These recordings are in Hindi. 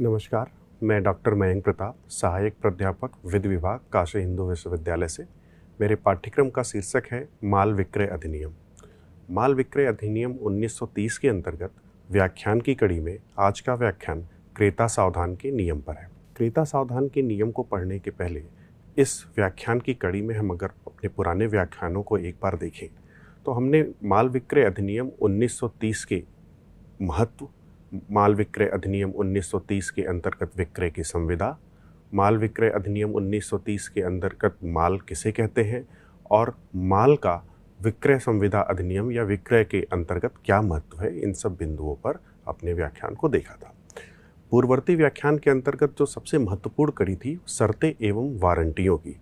नमस्कार मैं डॉक्टर मयंक प्रताप सहायक प्राध्यापक विद विभाग काशी हिंदू विश्वविद्यालय से मेरे पाठ्यक्रम का शीर्षक है माल विक्रय अधिनियम माल विक्रय अधिनियम 1930 के अंतर्गत व्याख्यान की कड़ी में आज का व्याख्यान क्रेता सावधान के नियम पर है क्रेता सावधान के नियम को पढ़ने के पहले इस व्याख्यान की कड़ी में हम अगर अपने पुराने व्याख्यानों को एक बार देखें तो हमने माल विक्रय अधिनियम 1930 के महत्व माल विक्रय अधिनियम 1930 के अंतर्गत विक्रय की संविदा माल विक्रय अधिनियम 1930 के अंतर्गत माल किसे कहते हैं और माल का विक्रय संविदा अधिनियम या विक्रय के अंतर्गत क्या महत्व है इन सब बिंदुओं पर अपने व्याख्यान को देखा था पूर्ववर्ती व्याख्यान के अंतर्गत जो सबसे महत्वपूर्ण कड़ी थी शर्तें एवं वारंटियों की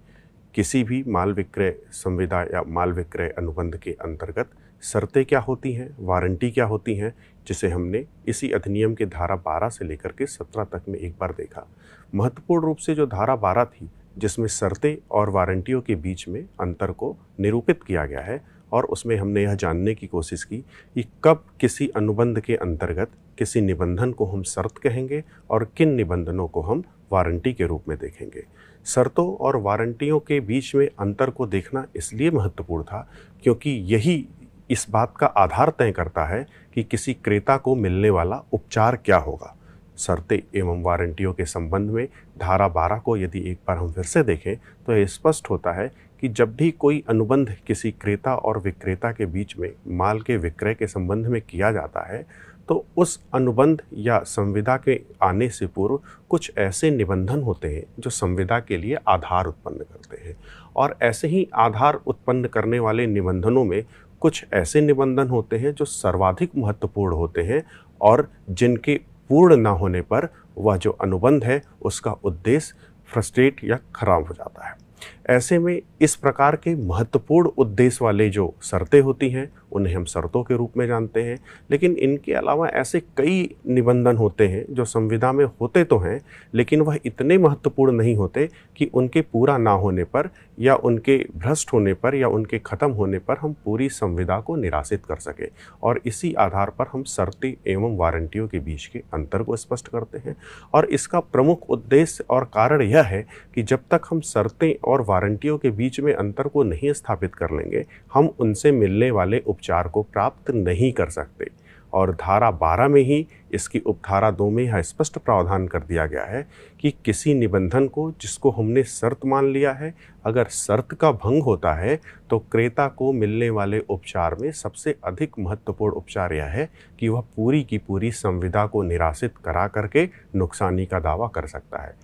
किसी भी माल विक्रय संविदा या माल विक्रय अनुबंध के अंतर्गत शर्तें क्या होती हैं वारंटी क्या होती हैं जिसे हमने इसी अधिनियम के धारा 12 से लेकर के 17 तक में एक बार देखा महत्वपूर्ण रूप से जो धारा 12 थी जिसमें शर्तें और वारंटियों के बीच में अंतर को निरूपित किया गया है और उसमें हमने यह जानने की कोशिश की कि कब किसी अनुबंध के अंतर्गत किसी निबंधन को हम शर्त कहेंगे और किन निबंधनों को हम वारंटी के रूप में देखेंगे शर्तों और वारंटियों के बीच में अंतर को देखना इसलिए महत्वपूर्ण था क्योंकि यही इस बात का आधार तय करता है कि किसी क्रेता को मिलने वाला उपचार क्या होगा शर्तें एवं वारंटियों के संबंध में धारा बारह को यदि एक बार हम फिर से देखें तो यह स्पष्ट होता है कि जब भी कोई अनुबंध किसी क्रेता और विक्रेता के बीच में माल के विक्रय के संबंध में किया जाता है तो उस अनुबंध या संविदा के आने से पूर्व कुछ ऐसे निबंधन होते हैं जो संविदा के लिए आधार उत्पन्न करते हैं और ऐसे ही आधार उत्पन्न करने वाले निबंधनों में कुछ ऐसे निबंधन होते हैं जो सर्वाधिक महत्वपूर्ण होते हैं और जिनके पूर्ण ना होने पर वह जो अनुबंध है उसका उद्देश्य फ्रस्ट्रेट या खराब हो जाता है ऐसे में इस प्रकार के महत्वपूर्ण उद्देश्य वाले जो शर्तें होती हैं उन्हें हम शर्तों के रूप में जानते हैं लेकिन इनके अलावा ऐसे कई निबंधन होते हैं जो संविधा में होते तो हैं लेकिन वह इतने महत्वपूर्ण नहीं होते कि उनके पूरा ना होने पर या उनके भ्रष्ट होने पर या उनके ख़त्म होने पर हम पूरी संविधा को निराशित कर सकें और इसी आधार पर हम शर्ती एवं वारंटियों के बीच के अंतर को स्पष्ट करते हैं और इसका प्रमुख उद्देश्य और कारण यह है कि जब तक हम शर्तें और वारंटियों के बीच में अंतर को नहीं स्थापित कर लेंगे हम उनसे मिलने वाले उपचार उपचार को प्राप्त नहीं कर सकते और धारा बारह में ही इसकी उपधारा दो में यह स्पष्ट प्रावधान कर दिया गया है कि किसी निबंधन को जिसको हमने शर्त मान लिया है अगर शर्त का भंग होता है तो क्रेता को मिलने वाले उपचार में सबसे अधिक महत्वपूर्ण उपचार यह है कि वह पूरी की पूरी संविदा को निराशित करा करके नुकसानी का दावा कर सकता है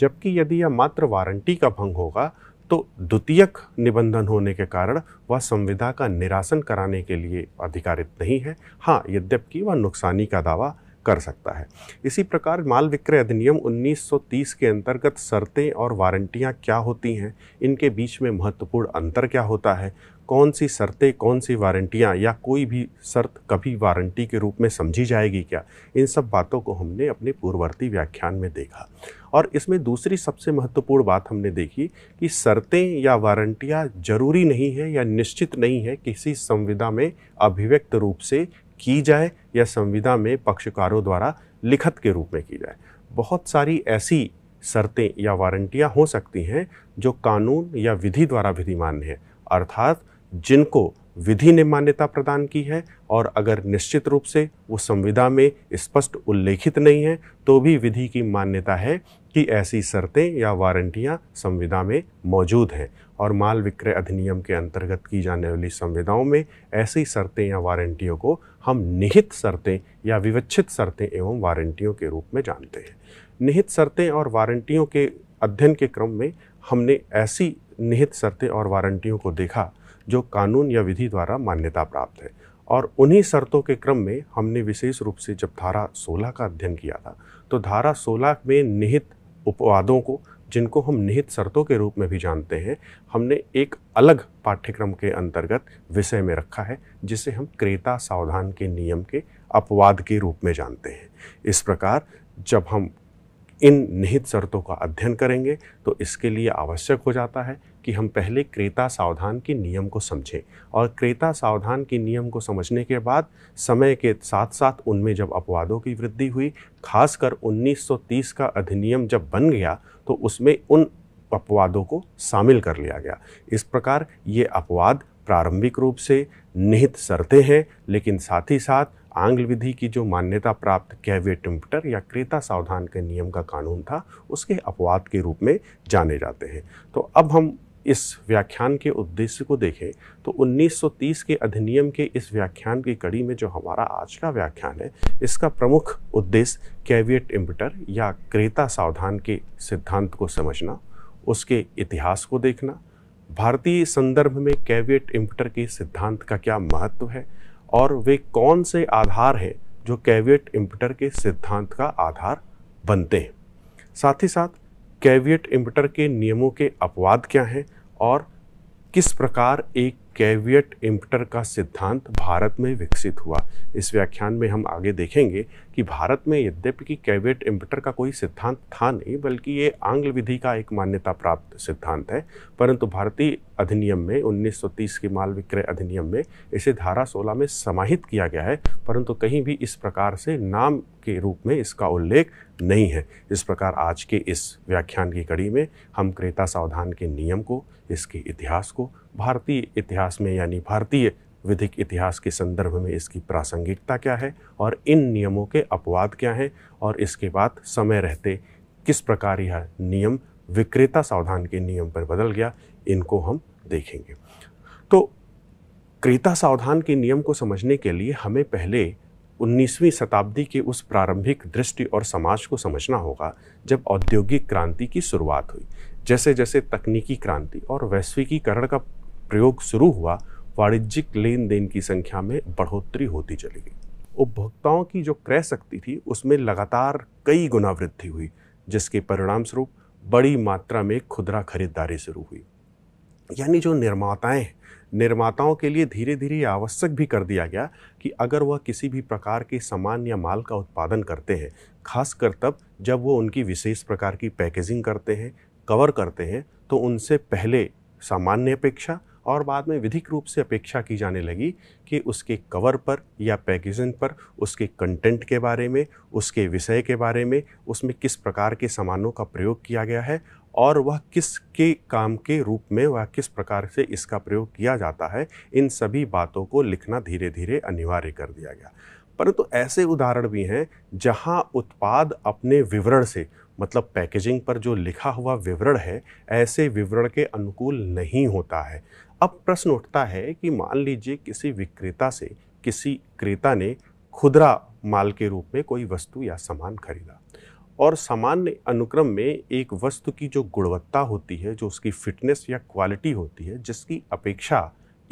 जबकि यदि यह मात्र वारंटी का भंग होगा तो द्वितीयक निबंधन होने के कारण वह संविदा का निरासन कराने के लिए अधिकारित नहीं है हाँ यद्यपि वह नुकसानी का दावा कर सकता है इसी प्रकार माल विक्रय अधिनियम 1930 के अंतर्गत शर्तें और वारंटियां क्या होती हैं इनके बीच में महत्वपूर्ण अंतर क्या होता है कौन सी शर्तें कौन सी वारंटियाँ या कोई भी शर्त कभी वारंटी के रूप में समझी जाएगी क्या इन सब बातों को हमने अपने पूर्ववर्ती व्याख्यान में देखा और इसमें दूसरी सबसे महत्वपूर्ण बात हमने देखी कि शर्तें या वारंटियाँ जरूरी नहीं है या निश्चित नहीं है किसी संविदा में अभिव्यक्त रूप से की जाए या संविदा में पक्षकारों द्वारा लिखत के रूप में की जाए बहुत सारी ऐसी शर्तें या वारंटियाँ हो सकती हैं जो कानून या विधि द्वारा विधिमान्य है अर्थात जिनको विधि ने मान्यता प्रदान की है और अगर निश्चित रूप से वो संविदा में स्पष्ट उल्लेखित नहीं है तो भी विधि की मान्यता है कि ऐसी शर्तें या वारंटियां संविदा में मौजूद हैं और माल विक्रय अधिनियम के अंतर्गत की जाने वाली संविदाओं में ऐसी शर्तें या वारंटियों को हम निहित शर्तें या विवच्छित शर्तें एवं वारंटियों के रूप में जानते हैं निहित शर्तें और वारंटियों के अध्ययन के क्रम में हमने ऐसी निहित शर्तें और वारंटियों को देखा जो कानून या विधि द्वारा मान्यता प्राप्त है और उन्हीं शर्तों के क्रम में हमने विशेष रूप से जब धारा 16 का अध्ययन किया था तो धारा 16 में निहित उपवादों को जिनको हम निहित शर्तों के रूप में भी जानते हैं हमने एक अलग पाठ्यक्रम के अंतर्गत विषय में रखा है जिसे हम क्रेता सावधान के नियम के अपवाद के रूप में जानते हैं इस प्रकार जब हम इन निहित शर्तों का अध्ययन करेंगे तो इसके लिए आवश्यक हो जाता है कि हम पहले क्रेता सावधान के नियम को समझें और क्रेता सावधान के नियम को समझने के बाद समय के साथ साथ उनमें जब अपवादों की वृद्धि हुई खासकर 1930 का अधिनियम जब बन गया तो उसमें उन अपवादों को शामिल कर लिया गया इस प्रकार ये अपवाद प्रारंभिक रूप से निहित शर्तें हैं लेकिन साथ ही साथ आंग्ल विधि की जो मान्यता प्राप्त टिम्पटर या क्रेता सावधान के नियम का कानून था उसके अपवाद के रूप में जाने जाते हैं तो अब हम इस व्याख्यान के उद्देश्य को देखें तो 1930 के अधिनियम के इस व्याख्यान की कड़ी में जो हमारा आज का व्याख्यान है इसका प्रमुख उद्देश्य कैवियट इम्पटर या क्रेता सावधान के सिद्धांत को समझना उसके इतिहास को देखना भारतीय संदर्भ में कैवियट इम्पटर के सिद्धांत का क्या महत्व है और वे कौन से आधार हैं जो कैवियट इम्पटर के सिद्धांत का आधार बनते हैं साथ ही साथ कैवियट इम्पटर के नियमों के अपवाद क्या हैं और किस प्रकार एक कैवियट इम्पटर का सिद्धांत भारत में विकसित हुआ इस व्याख्यान में हम आगे देखेंगे कि भारत में यद्यपि कि कैवियट इम्पटर का कोई सिद्धांत था नहीं बल्कि ये आंग्ल विधि का एक मान्यता प्राप्त सिद्धांत है परंतु भारतीय अधिनियम में 1930 के माल विक्रय अधिनियम में इसे धारा 16 में समाहित किया गया है परंतु कहीं भी इस प्रकार से नाम के रूप में इसका उल्लेख नहीं है इस प्रकार आज के इस व्याख्यान की कड़ी में हम क्रेता सावधान के नियम को इसके इतिहास को भारतीय इतिहास में यानी भारतीय विधिक इतिहास के संदर्भ में इसकी प्रासंगिकता क्या है और इन नियमों के अपवाद क्या हैं और इसके बाद समय रहते किस प्रकार यह नियम विक्रेता सावधान के नियम पर बदल गया इनको हम देखेंगे तो क्रेता सावधान के नियम को समझने के लिए हमें पहले 19वीं शताब्दी के उस प्रारंभिक दृष्टि और समाज को समझना होगा जब औद्योगिक क्रांति की शुरुआत हुई जैसे जैसे तकनीकी क्रांति और वैश्विकीकरण का प्रयोग शुरू हुआ वाणिज्यिक लेन देन की संख्या में बढ़ोतरी होती चली गई उपभोक्ताओं की जो क्रय शक्ति थी उसमें लगातार कई गुना वृद्धि हुई जिसके परिणामस्वरूप बड़ी मात्रा में खुदरा खरीदारी शुरू हुई यानी जो निर्माताएं निर्माताओं के लिए धीरे धीरे आवश्यक भी कर दिया गया कि अगर वह किसी भी प्रकार के सामान या माल का उत्पादन करते हैं खासकर तब जब वो उनकी विशेष प्रकार की पैकेजिंग करते हैं कवर करते हैं तो उनसे पहले सामान्य अपेक्षा और बाद में विधिक रूप से अपेक्षा की जाने लगी कि उसके कवर पर या पैकेजिंग पर उसके कंटेंट के बारे में उसके विषय के बारे में उसमें किस प्रकार के सामानों का प्रयोग किया गया है और वह किस के काम के रूप में वह किस प्रकार से इसका प्रयोग किया जाता है इन सभी बातों को लिखना धीरे धीरे अनिवार्य कर दिया गया परंतु तो ऐसे उदाहरण भी हैं जहां उत्पाद अपने विवरण से मतलब पैकेजिंग पर जो लिखा हुआ विवरण है ऐसे विवरण के अनुकूल नहीं होता है अब प्रश्न उठता है कि मान लीजिए किसी विक्रेता से किसी क्रेता ने खुदरा माल के रूप में कोई वस्तु या सामान खरीदा और सामान्य अनुक्रम में एक वस्तु की जो गुणवत्ता होती है जो उसकी फिटनेस या क्वालिटी होती है जिसकी अपेक्षा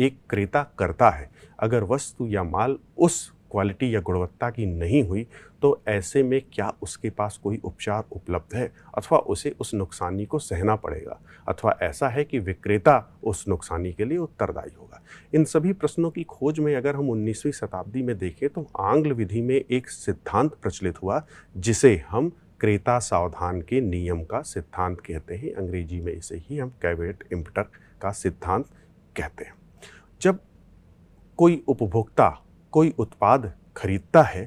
एक क्रेता करता है अगर वस्तु या माल उस क्वालिटी या गुणवत्ता की नहीं हुई तो ऐसे में क्या उसके पास कोई उपचार उपलब्ध है अथवा उसे उस नुकसानी को सहना पड़ेगा अथवा ऐसा है कि विक्रेता उस नुकसानी के लिए उत्तरदायी होगा इन सभी प्रश्नों की खोज में अगर हम 19वीं शताब्दी में देखें तो आंग्ल विधि में एक सिद्धांत प्रचलित हुआ जिसे हम क्रेता सावधान के नियम का सिद्धांत कहते हैं अंग्रेजी में इसे ही हम कैवेट इम्पटर का सिद्धांत कहते हैं जब कोई उपभोक्ता कोई उत्पाद खरीदता है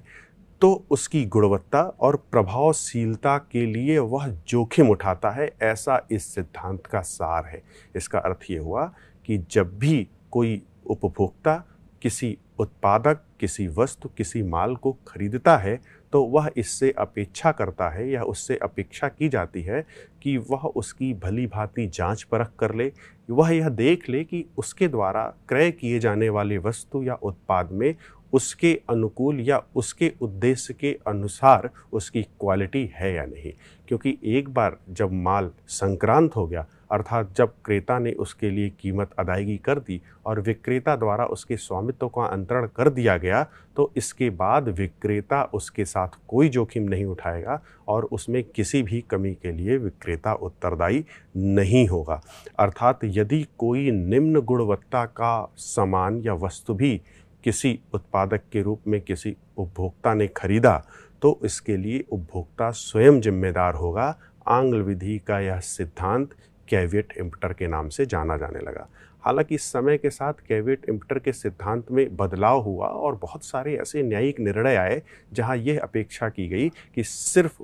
तो उसकी गुणवत्ता और प्रभावशीलता के लिए वह जोखिम उठाता है ऐसा इस सिद्धांत का सार है इसका अर्थ ये हुआ कि जब भी कोई उपभोक्ता किसी उत्पादक किसी वस्तु किसी माल को खरीदता है तो वह इससे अपेक्षा करता है या उससे अपेक्षा की जाती है कि वह उसकी भली भांति जांच परख कर ले वह यह देख ले कि उसके द्वारा क्रय किए जाने वाले वस्तु या उत्पाद में उसके अनुकूल या उसके उद्देश्य के अनुसार उसकी क्वालिटी है या नहीं क्योंकि एक बार जब माल संक्रांत हो गया अर्थात जब क्रेता ने उसके लिए कीमत अदायगी कर दी और विक्रेता द्वारा उसके स्वामित्व का अंतरण कर दिया गया तो इसके बाद विक्रेता उसके साथ कोई जोखिम नहीं उठाएगा और उसमें किसी भी कमी के लिए विक्रेता उत्तरदायी नहीं होगा अर्थात यदि कोई निम्न गुणवत्ता का सामान या वस्तु भी किसी उत्पादक के रूप में किसी उपभोक्ता ने खरीदा तो इसके लिए उपभोक्ता स्वयं जिम्मेदार होगा आंग्ल विधि का यह सिद्धांत कैवियट इम्पटर के नाम से जाना जाने लगा हालांकि इस समय के साथ कैवियट इम्पटर के सिद्धांत में बदलाव हुआ और बहुत सारे ऐसे न्यायिक निर्णय आए जहां यह अपेक्षा की गई कि सिर्फ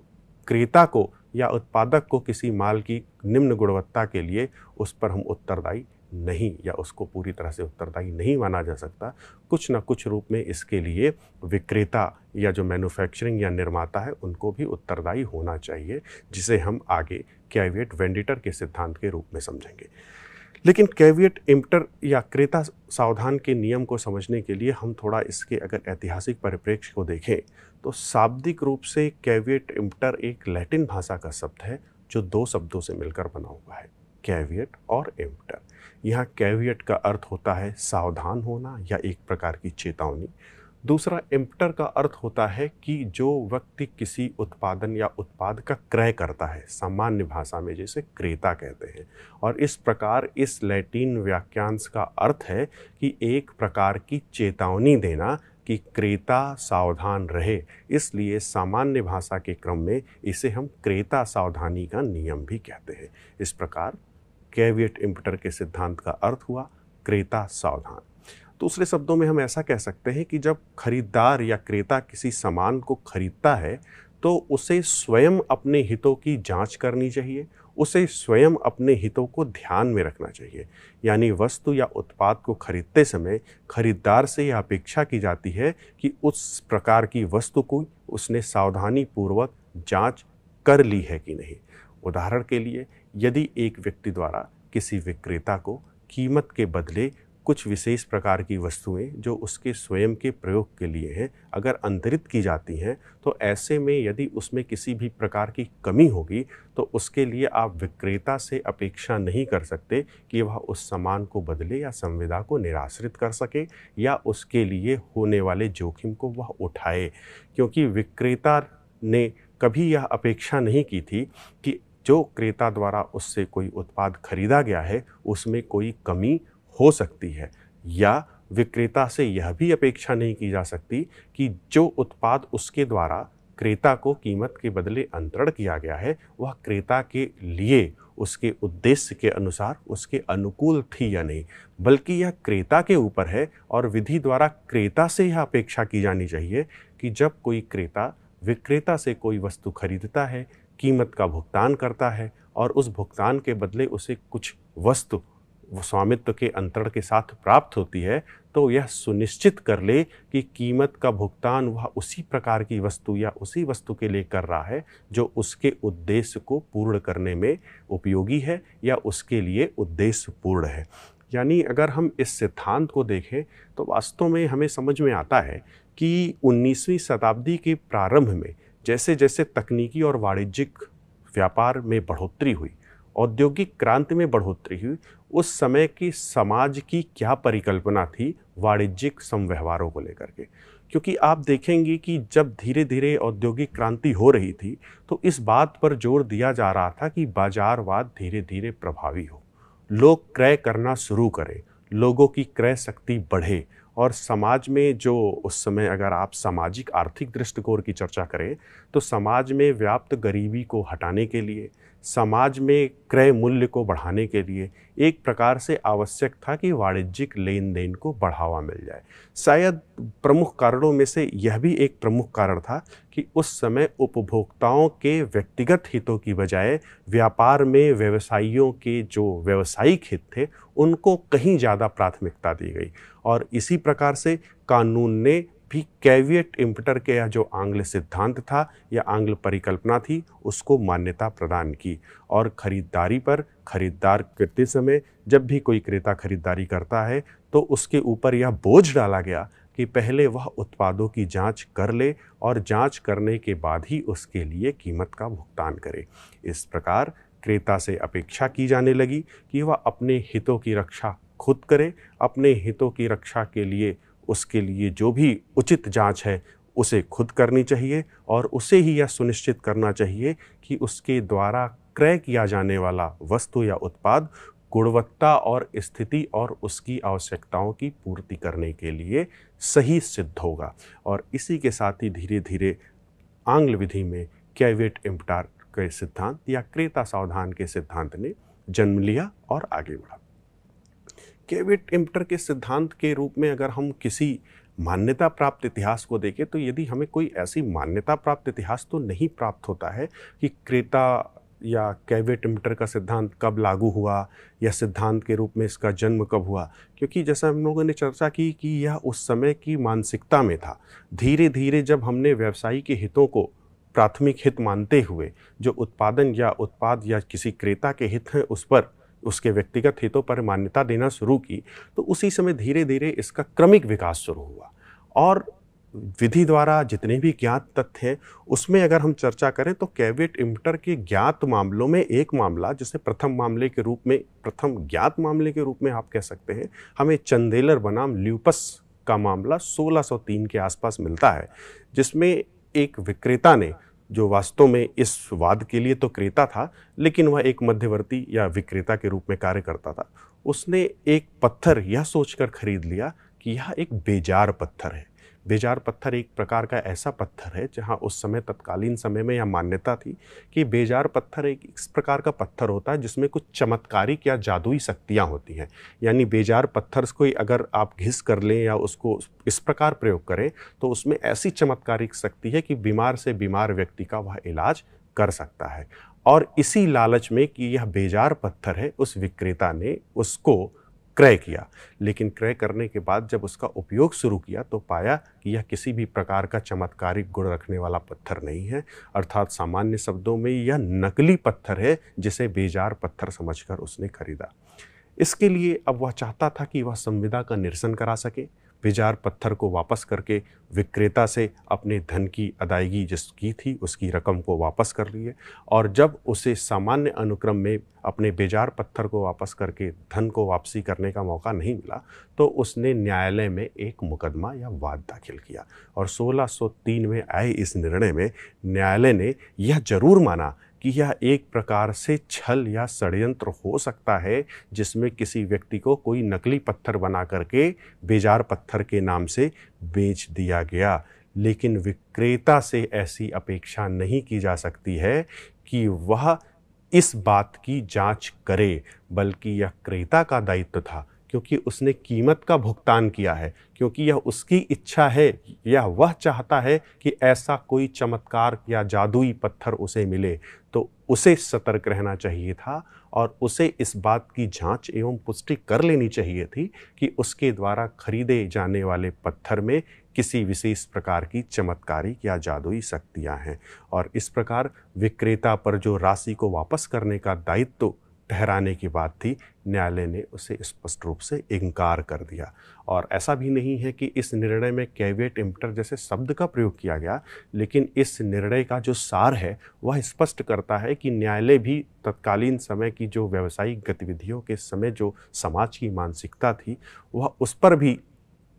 क्रेता को या उत्पादक को किसी माल की निम्न गुणवत्ता के लिए उस पर हम उत्तरदायी नहीं या उसको पूरी तरह से उत्तरदायी नहीं माना जा सकता कुछ ना कुछ रूप में इसके लिए विक्रेता या जो मैन्युफैक्चरिंग या निर्माता है उनको भी उत्तरदायी होना चाहिए जिसे हम आगे कैवियट वेंडिटर के सिद्धांत के रूप में समझेंगे लेकिन कैवियट इम्टर या क्रेता सावधान के नियम को समझने के लिए हम थोड़ा इसके अगर ऐतिहासिक परिप्रेक्ष्य को देखें तो शाब्दिक रूप से कैवियट इम्टर एक लैटिन भाषा का शब्द है जो दो शब्दों से मिलकर बना हुआ है कैवियट और इम्टर यहाँ कैवियट का अर्थ होता है सावधान होना या एक प्रकार की चेतावनी दूसरा एम्प्टर का अर्थ होता है कि जो व्यक्ति किसी उत्पादन या उत्पाद का क्रय करता है सामान्य भाषा में जैसे क्रेता कहते हैं और इस प्रकार इस लैटिन वाक्यांश का अर्थ है कि एक प्रकार की चेतावनी देना कि क्रेता सावधान रहे इसलिए सामान्य भाषा के क्रम में इसे हम क्रेता सावधानी का नियम भी कहते हैं इस प्रकार कैवियट इम्पटर के सिद्धांत का अर्थ हुआ क्रेता सावधान दूसरे शब्दों में हम ऐसा कह सकते हैं कि जब खरीदार या क्रेता किसी सामान को खरीदता है तो उसे स्वयं अपने हितों की जांच करनी चाहिए उसे स्वयं अपने हितों को ध्यान में रखना चाहिए यानी वस्तु या उत्पाद को खरीदते समय खरीदार से यह अपेक्षा की जाती है कि उस प्रकार की वस्तु को उसने सावधानी पूर्वक जांच कर ली है कि नहीं उदाहरण के लिए यदि एक व्यक्ति द्वारा किसी विक्रेता को कीमत के बदले कुछ विशेष प्रकार की वस्तुएं जो उसके स्वयं के प्रयोग के लिए हैं अगर अंतरित की जाती हैं तो ऐसे में यदि उसमें किसी भी प्रकार की कमी होगी तो उसके लिए आप विक्रेता से अपेक्षा नहीं कर सकते कि वह उस सामान को बदले या संविदा को निराश्रित कर सके या उसके लिए होने वाले जोखिम को वह उठाए क्योंकि विक्रेता ने कभी यह अपेक्षा नहीं की थी कि जो क्रेता द्वारा उससे कोई उत्पाद खरीदा गया है उसमें कोई कमी हो सकती है या विक्रेता से यह भी अपेक्षा नहीं की जा सकती कि जो उत्पाद उसके द्वारा क्रेता को कीमत के बदले अंतरण किया गया है वह क्रेता के लिए उसके उद्देश्य के अनुसार उसके अनुकूल थी या नहीं बल्कि यह क्रेता के ऊपर है और विधि द्वारा क्रेता से यह अपेक्षा की जानी चाहिए कि जब कोई क्रेता विक्रेता से कोई वस्तु खरीदता है कीमत का भुगतान करता है और उस भुगतान के बदले उसे कुछ वस्तु स्वामित्व के अंतरण के साथ प्राप्त होती है तो यह सुनिश्चित कर ले कि कीमत का भुगतान वह उसी प्रकार की वस्तु या उसी वस्तु के लिए कर रहा है जो उसके उद्देश्य को पूर्ण करने में उपयोगी है या उसके लिए उद्देश्य पूर्ण है यानी अगर हम इस सिद्धांत को देखें तो वास्तव में हमें समझ में आता है कि 19वीं शताब्दी के प्रारंभ में जैसे जैसे तकनीकी और वाणिज्यिक व्यापार में बढ़ोतरी हुई औद्योगिक क्रांति में बढ़ोतरी हुई उस समय की समाज की क्या परिकल्पना थी वाणिज्यिक संव्यवहारों को लेकर के क्योंकि आप देखेंगे कि जब धीरे धीरे औद्योगिक क्रांति हो रही थी तो इस बात पर जोर दिया जा रहा था कि बाजारवाद धीरे धीरे प्रभावी हो लोग क्रय करना शुरू करें लोगों की क्रय शक्ति बढ़े और समाज में जो उस समय अगर आप सामाजिक आर्थिक दृष्टिकोण की चर्चा करें तो समाज में व्याप्त गरीबी को हटाने के लिए समाज में क्रय मूल्य को बढ़ाने के लिए एक प्रकार से आवश्यक था कि वाणिज्यिक लेन देन को बढ़ावा मिल जाए शायद प्रमुख कारणों में से यह भी एक प्रमुख कारण था कि उस समय उपभोक्ताओं के व्यक्तिगत हितों की बजाय व्यापार में व्यवसायियों के जो व्यावसायिक हित थे उनको कहीं ज़्यादा प्राथमिकता दी गई और इसी प्रकार से कानून ने भी कैवियट इम्पटर के या जो आंग्ल सिद्धांत था या आंग्ल परिकल्पना थी उसको मान्यता प्रदान की और खरीदारी पर खरीदार करते समय जब भी कोई क्रेता खरीदारी करता है तो उसके ऊपर यह बोझ डाला गया कि पहले वह उत्पादों की जांच कर ले और जांच करने के बाद ही उसके लिए कीमत का भुगतान करे इस प्रकार क्रेता से अपेक्षा की जाने लगी कि वह अपने हितों की रक्षा खुद करे अपने हितों की रक्षा के लिए उसके लिए जो भी उचित जांच है उसे खुद करनी चाहिए और उसे ही यह सुनिश्चित करना चाहिए कि उसके द्वारा क्रय किया जाने वाला वस्तु या उत्पाद गुणवत्ता और स्थिति और उसकी आवश्यकताओं की पूर्ति करने के लिए सही सिद्ध होगा और इसी के साथ ही धीरे धीरे आंग्ल विधि में कैवेट इम्पटार के सिद्धांत या क्रेता सावधान के सिद्धांत ने जन्म लिया और आगे बढ़ा केविट इम्पटर के सिद्धांत के रूप में अगर हम किसी मान्यता प्राप्त इतिहास को देखें तो यदि हमें कोई ऐसी मान्यता प्राप्त इतिहास तो नहीं प्राप्त होता है कि क्रेता या कैवेट इम्पटर का सिद्धांत कब लागू हुआ या सिद्धांत के रूप में इसका जन्म कब हुआ क्योंकि जैसा हम लोगों ने चर्चा की कि यह उस समय की मानसिकता में था धीरे धीरे जब हमने व्यवसायी के हितों को प्राथमिक हित मानते हुए जो उत्पादन या उत्पाद या किसी क्रेता के हित हैं उस पर उसके व्यक्तिगत हितों पर मान्यता देना शुरू की तो उसी समय धीरे धीरे इसका क्रमिक विकास शुरू हुआ और विधि द्वारा जितने भी ज्ञात तथ्य हैं उसमें अगर हम चर्चा करें तो कैविट इम्टर के ज्ञात मामलों में एक मामला जिसे प्रथम मामले के रूप में प्रथम ज्ञात मामले के रूप में आप कह सकते हैं हमें चंदेलर बनाम ल्यूपस का मामला 1603 के आसपास मिलता है जिसमें एक विक्रेता ने जो वास्तव में इस वाद के लिए तो क्रेता था लेकिन वह एक मध्यवर्ती या विक्रेता के रूप में कार्य करता था उसने एक पत्थर यह सोचकर खरीद लिया कि यह एक बेजार पत्थर है बेजार पत्थर एक प्रकार का ऐसा पत्थर है जहाँ उस समय तत्कालीन समय में यह मान्यता थी कि बेजार पत्थर एक इस प्रकार का पत्थर होता है जिसमें कुछ चमत्कारिक या जादुई शक्तियाँ होती हैं यानी बेजार पत्थर को अगर आप घिस कर लें या उसको इस प्रकार प्रयोग करें तो उसमें ऐसी चमत्कारिक शक्ति है कि बीमार से बीमार व्यक्ति का वह इलाज कर सकता है और इसी लालच में कि यह बेजार पत्थर है उस विक्रेता ने उसको क्रय किया लेकिन क्रय करने के बाद जब उसका उपयोग शुरू किया तो पाया कि यह किसी भी प्रकार का चमत्कारिक गुण रखने वाला पत्थर नहीं है अर्थात सामान्य शब्दों में यह नकली पत्थर है जिसे बेजार पत्थर समझकर उसने खरीदा इसके लिए अब वह चाहता था कि वह संविदा का निरसन करा सके बेजार पत्थर को वापस करके विक्रेता से अपने धन की अदायगी जिसकी थी उसकी रकम को वापस कर लिए और जब उसे सामान्य अनुक्रम में अपने बेजार पत्थर को वापस करके धन को वापसी करने का मौका नहीं मिला तो उसने न्यायालय में एक मुकदमा या वाद दाखिल किया और 1603 में आए इस निर्णय में न्यायालय ने यह जरूर माना कि यह एक प्रकार से छल या षडयंत्र हो सकता है जिसमें किसी व्यक्ति को कोई नकली पत्थर बना करके बेजार पत्थर के नाम से बेच दिया गया लेकिन विक्रेता से ऐसी अपेक्षा नहीं की जा सकती है कि वह इस बात की जांच करे बल्कि यह क्रेता का दायित्व था क्योंकि उसने कीमत का भुगतान किया है क्योंकि यह उसकी इच्छा है यह वह चाहता है कि ऐसा कोई चमत्कार या जादुई पत्थर उसे मिले तो उसे सतर्क रहना चाहिए था और उसे इस बात की जांच एवं पुष्टि कर लेनी चाहिए थी कि उसके द्वारा खरीदे जाने वाले पत्थर में किसी विशेष प्रकार की चमत्कारी या जादुई शक्तियाँ हैं और इस प्रकार विक्रेता पर जो राशि को वापस करने का दायित्व तो ठहराने की बात थी न्यायालय ने उसे स्पष्ट रूप से इनकार कर दिया और ऐसा भी नहीं है कि इस निर्णय में कैवियट इम्प्टर जैसे शब्द का प्रयोग किया गया लेकिन इस निर्णय का जो सार है वह स्पष्ट करता है कि न्यायालय भी तत्कालीन समय की जो व्यावसायिक गतिविधियों के समय जो समाज की मानसिकता थी वह उस पर भी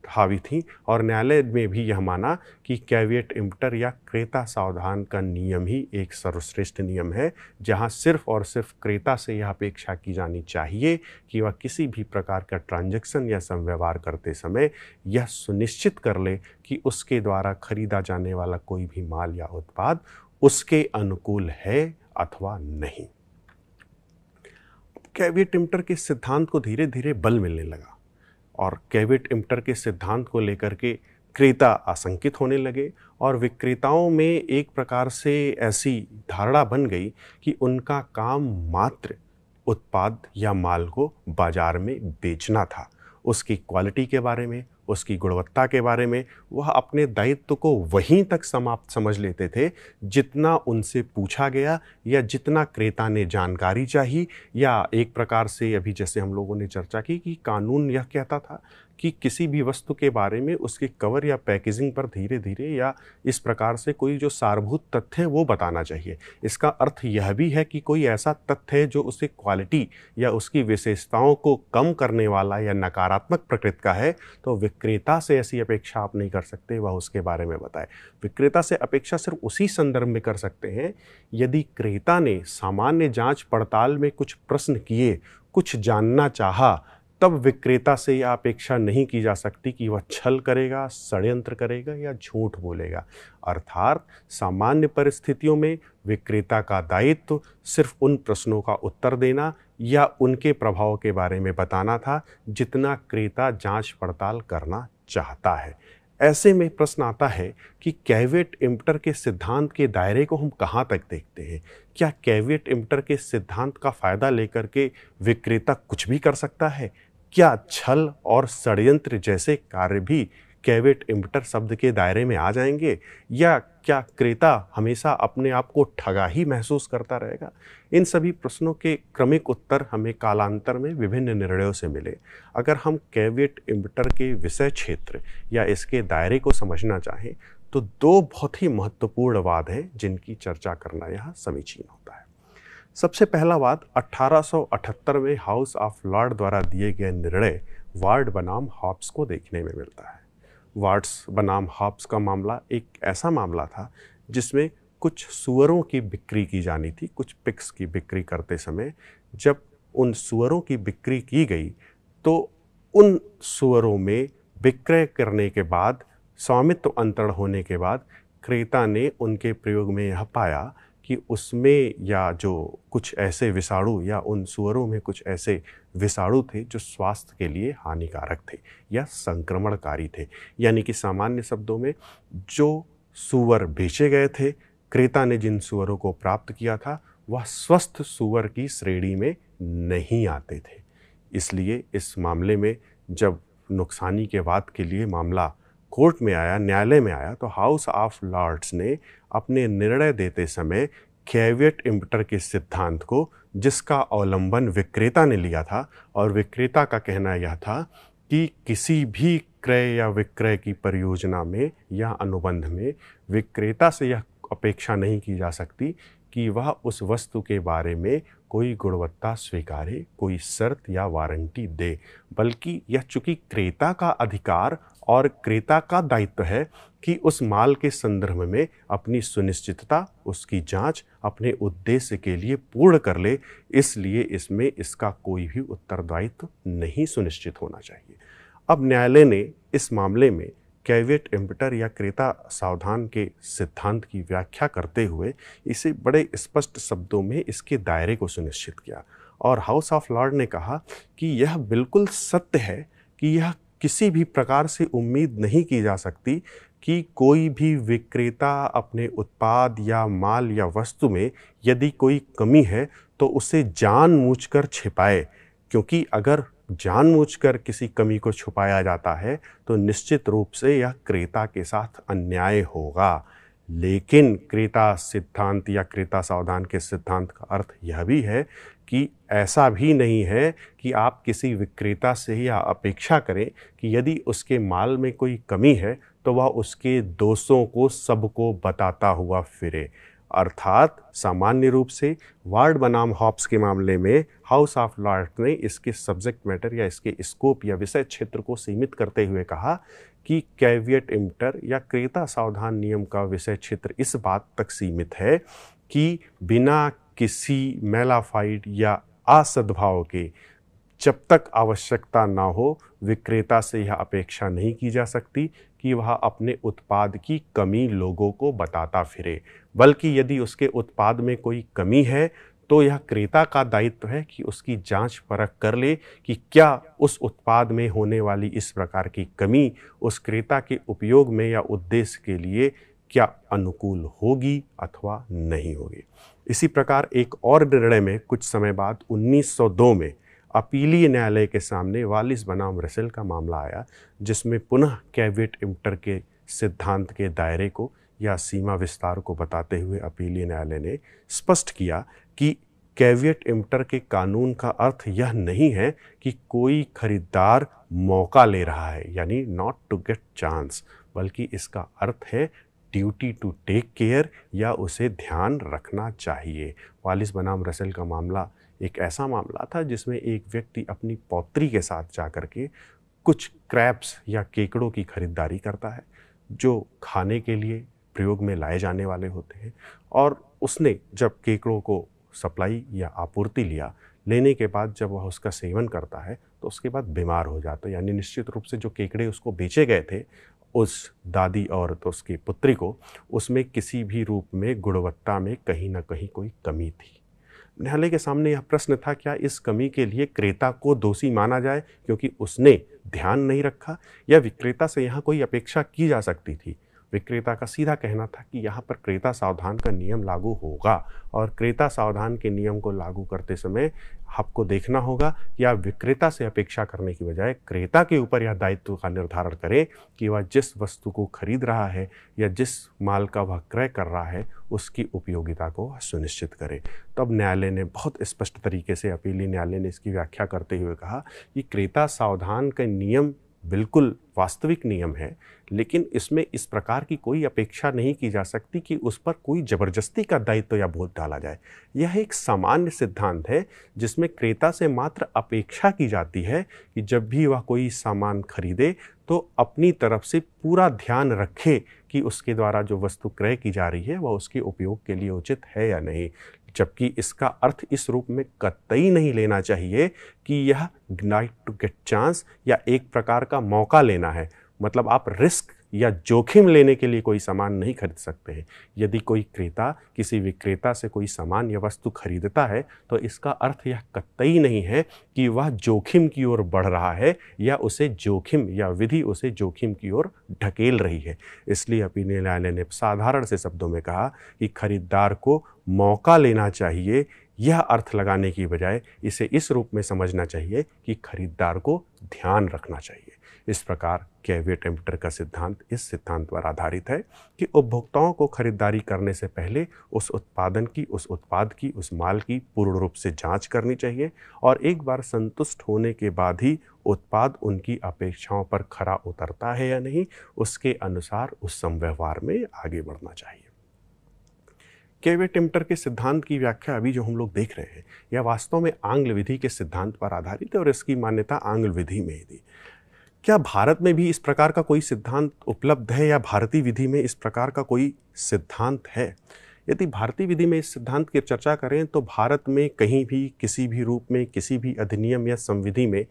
हावी थी और न्यायालय में भी यह माना कि कैवियट इम्टर या क्रेता सावधान का नियम ही एक सर्वश्रेष्ठ नियम है जहां सिर्फ और सिर्फ क्रेता से यह अपेक्षा की जानी चाहिए कि वह किसी भी प्रकार का ट्रांजैक्शन या संव्यवहार करते समय यह सुनिश्चित कर ले कि उसके द्वारा खरीदा जाने वाला कोई भी माल या उत्पाद उसके अनुकूल है अथवा नहीं कैवियट इम्टर के सिद्धांत को धीरे धीरे बल मिलने लगा और कैविट इम्टर के सिद्धांत को लेकर के क्रेता आशंकित होने लगे और विक्रेताओं में एक प्रकार से ऐसी धारणा बन गई कि उनका काम मात्र उत्पाद या माल को बाज़ार में बेचना था उसकी क्वालिटी के बारे में उसकी गुणवत्ता के बारे में वह अपने दायित्व को वहीं तक समाप्त समझ लेते थे जितना उनसे पूछा गया या जितना क्रेता ने जानकारी चाही या एक प्रकार से अभी जैसे हम लोगों ने चर्चा की कि कानून यह कहता था कि किसी भी वस्तु के बारे में उसके कवर या पैकेजिंग पर धीरे धीरे या इस प्रकार से कोई जो सारभूत तथ्य है वो बताना चाहिए इसका अर्थ यह भी है कि कोई ऐसा तथ्य है जो उसे क्वालिटी या उसकी विशेषताओं को कम करने वाला या नकारात्मक प्रकृति का है तो विक्रेता से ऐसी अपेक्षा आप नहीं कर सकते वह उसके बारे में बताए विक्रेता से अपेक्षा सिर्फ उसी संदर्भ में कर सकते हैं यदि क्रेता ने सामान्य जाँच पड़ताल में कुछ प्रश्न किए कुछ जानना चाहा तब विक्रेता से यह अपेक्षा नहीं की जा सकती कि वह छल करेगा षड्यंत्र करेगा या झूठ बोलेगा अर्थात सामान्य परिस्थितियों में विक्रेता का दायित्व तो सिर्फ उन प्रश्नों का उत्तर देना या उनके प्रभाव के बारे में बताना था जितना क्रेता जांच पड़ताल करना चाहता है ऐसे में प्रश्न आता है कि कैवेट इम्टर के सिद्धांत के दायरे को हम कहाँ तक देखते हैं क्या कैवेट इम्टर के सिद्धांत का फ़ायदा लेकर के विक्रेता कुछ भी कर सकता है क्या छल और षडयंत्र जैसे कार्य भी कैवेट इम्पटर शब्द के दायरे में आ जाएंगे या क्या क्रेता हमेशा अपने आप को ठगा ही महसूस करता रहेगा इन सभी प्रश्नों के क्रमिक उत्तर हमें कालांतर में विभिन्न निर्णयों से मिले अगर हम कैवेट इम्पटर के विषय क्षेत्र या इसके दायरे को समझना चाहें तो दो बहुत ही महत्वपूर्ण वाद हैं जिनकी चर्चा करना यह समीचीन होता है सबसे पहला बात 1878 में हाउस ऑफ लॉर्ड द्वारा दिए गए निर्णय वार्ड बनाम हॉब्स को देखने में मिलता है वार्ड्स बनाम हॉब्स का मामला एक ऐसा मामला था जिसमें कुछ सुअरों की बिक्री की जानी थी कुछ पिक्स की बिक्री करते समय जब उन सुअरों की बिक्री की गई तो उन सुअरों में विक्रय करने के बाद स्वामित्व अंतरण होने के बाद क्रेता ने उनके प्रयोग में यह पाया कि उसमें या जो कुछ ऐसे विषाणु या उन सुअरों में कुछ ऐसे विषाणु थे जो स्वास्थ्य के लिए हानिकारक थे या संक्रमणकारी थे यानी कि सामान्य शब्दों में जो सुअर बेचे गए थे क्रेता ने जिन सुअरों को प्राप्त किया था वह स्वस्थ सुअर की श्रेणी में नहीं आते थे इसलिए इस मामले में जब नुकसानी के बाद के लिए मामला कोर्ट में आया न्यायालय में आया तो हाउस ऑफ लॉर्ड्स ने अपने निर्णय देते समय कैवियट इम्पटर के सिद्धांत को जिसका अवलंबन विक्रेता ने लिया था और विक्रेता का कहना यह था कि किसी भी क्रय या विक्रय की परियोजना में या अनुबंध में विक्रेता से यह अपेक्षा नहीं की जा सकती कि वह उस वस्तु के बारे में कोई गुणवत्ता स्वीकारे कोई शर्त या वारंटी दे बल्कि यह चूंकि क्रेता का अधिकार और क्रेता का दायित्व है कि उस माल के संदर्भ में अपनी सुनिश्चितता उसकी जांच अपने उद्देश्य के लिए पूर्ण कर ले इसलिए इसमें इसका कोई भी उत्तरदायित्व नहीं सुनिश्चित होना चाहिए अब न्यायालय ने इस मामले में कैवेट एम्पटर या क्रेता सावधान के सिद्धांत की व्याख्या करते हुए इसे बड़े स्पष्ट शब्दों में इसके दायरे को सुनिश्चित किया और हाउस ऑफ लॉर्ड ने कहा कि यह बिल्कुल सत्य है कि यह किसी भी प्रकार से उम्मीद नहीं की जा सकती कि कोई भी विक्रेता अपने उत्पाद या माल या वस्तु में यदि कोई कमी है तो उसे जानबूझकर छिपाए क्योंकि अगर जानबूझकर किसी कमी को छुपाया जाता है तो निश्चित रूप से यह क्रेता के साथ अन्याय होगा लेकिन क्रेता सिद्धांत या क्रेता सावधान के सिद्धांत का अर्थ यह भी है कि ऐसा भी नहीं है कि आप किसी विक्रेता से ही अपेक्षा करें कि यदि उसके माल में कोई कमी है तो वह उसके दोस्तों को सबको बताता हुआ फिरे अर्थात सामान्य रूप से वार्ड बनाम हॉप्स के मामले में हाउस ऑफ लॉर्ड ने इसके सब्जेक्ट मैटर या इसके स्कोप या विषय क्षेत्र को सीमित करते हुए कहा कि कैवियट इमटर या क्रेता सावधान नियम का विषय क्षेत्र इस बात तक सीमित है कि बिना किसी मेलाफाइड या असद्भाव के जब तक आवश्यकता ना हो विक्रेता से यह अपेक्षा नहीं की जा सकती कि वह अपने उत्पाद की कमी लोगों को बताता फिरे बल्कि यदि उसके उत्पाद में कोई कमी है तो यह क्रेता का दायित्व है कि उसकी जांच परख कर ले कि क्या उस उत्पाद में होने वाली इस प्रकार की कमी उस क्रेता के उपयोग में या उद्देश्य के लिए क्या अनुकूल होगी अथवा नहीं होगी इसी प्रकार एक और निर्णय में कुछ समय बाद 1902 में अपीलीय न्यायालय के सामने वालिस बनाम रसेल का मामला आया जिसमें पुनः कैविट इम्टर के सिद्धांत के दायरे को या सीमा विस्तार को बताते हुए अपीलीय न्यायालय ने स्पष्ट किया कि कैवियट इम्टर के कानून का अर्थ यह नहीं है कि कोई खरीदार मौका ले रहा है यानी नॉट टू गेट चांस बल्कि इसका अर्थ है ड्यूटी टू टेक केयर या उसे ध्यान रखना चाहिए वालिस बनाम रसेल का मामला एक ऐसा मामला था जिसमें एक व्यक्ति अपनी पौत्री के साथ जा कर के कुछ क्रैप्स या केकड़ों की खरीदारी करता है जो खाने के लिए प्रयोग में लाए जाने वाले होते हैं और उसने जब केकड़ों को सप्लाई या आपूर्ति लिया लेने के बाद जब वह उसका सेवन करता है तो उसके बाद बीमार हो जाता है यानी निश्चित रूप से जो केकड़े उसको बेचे गए थे उस दादी और तो उसकी पुत्री को उसमें किसी भी रूप में गुणवत्ता में कहीं ना कहीं कोई कमी थी न्यायालय के सामने यह प्रश्न था क्या इस कमी के लिए क्रेता को दोषी माना जाए क्योंकि उसने ध्यान नहीं रखा या विक्रेता से यहाँ कोई अपेक्षा की जा सकती थी विक्रेता का सीधा कहना था कि यहाँ पर क्रेता सावधान का नियम लागू होगा और क्रेता सावधान के नियम को लागू करते समय आपको देखना होगा कि आप विक्रेता से अपेक्षा करने की बजाय क्रेता के ऊपर यह दायित्व का निर्धारण करें कि वह जिस वस्तु को खरीद रहा है या जिस माल का वह क्रय कर रहा है उसकी उपयोगिता को सुनिश्चित करें तब तो न्यायालय ने बहुत स्पष्ट तरीके से अपीली न्यायालय ने इसकी व्याख्या करते हुए कहा कि क्रेता सावधान के नियम बिल्कुल वास्तविक नियम है लेकिन इसमें इस प्रकार की कोई अपेक्षा नहीं की जा सकती कि उस पर कोई जबरदस्ती का दायित्व तो या बोध डाला जाए यह एक सामान्य सिद्धांत है जिसमें क्रेता से मात्र अपेक्षा की जाती है कि जब भी वह कोई सामान खरीदे तो अपनी तरफ से पूरा ध्यान रखे कि उसके द्वारा जो वस्तु क्रय की जा रही है वह उसके उपयोग के लिए उचित है या नहीं जबकि इसका अर्थ इस रूप में कतई नहीं लेना चाहिए कि यह नाइट टू गेट चांस या एक प्रकार का मौका लेना है मतलब आप रिस्क या जोखिम लेने के लिए कोई सामान नहीं खरीद सकते हैं यदि कोई क्रेता किसी विक्रेता से कोई सामान या वस्तु खरीदता है तो इसका अर्थ यह कतई नहीं है कि वह जोखिम की ओर बढ़ रहा है या उसे जोखिम या विधि उसे जोखिम की ओर ढकेल रही है इसलिए अपील न्यायालय ने साधारण से शब्दों में कहा कि खरीदार को मौका लेना चाहिए यह अर्थ लगाने की बजाय इसे इस रूप में समझना चाहिए कि खरीदार को ध्यान रखना चाहिए इस प्रकार कैवे टेम्पटर का सिद्धांत इस सिद्धांत पर आधारित है कि उपभोक्ताओं को खरीदारी करने से पहले उस उत्पादन की उस उत्पाद की उस माल की पूर्ण रूप से जांच करनी चाहिए और एक बार संतुष्ट होने के बाद ही उत्पाद उनकी अपेक्षाओं पर खरा उतरता है या नहीं उसके अनुसार उस समव्यवहार में आगे बढ़ना चाहिए केवे टिम्टर के सिद्धांत की व्याख्या अभी जो हम लोग देख रहे हैं यह वास्तव में आंग्ल विधि के सिद्धांत पर आधारित है और इसकी मान्यता आंग्ल विधि में ही दी क्या भारत में भी इस प्रकार का कोई सिद्धांत उपलब्ध है या भारतीय विधि में इस प्रकार का कोई सिद्धांत है यदि भारतीय विधि में इस सिद्धांत की चर्चा करें तो भारत में कहीं भी किसी भी रूप में किसी भी अधिनियम या संविधि में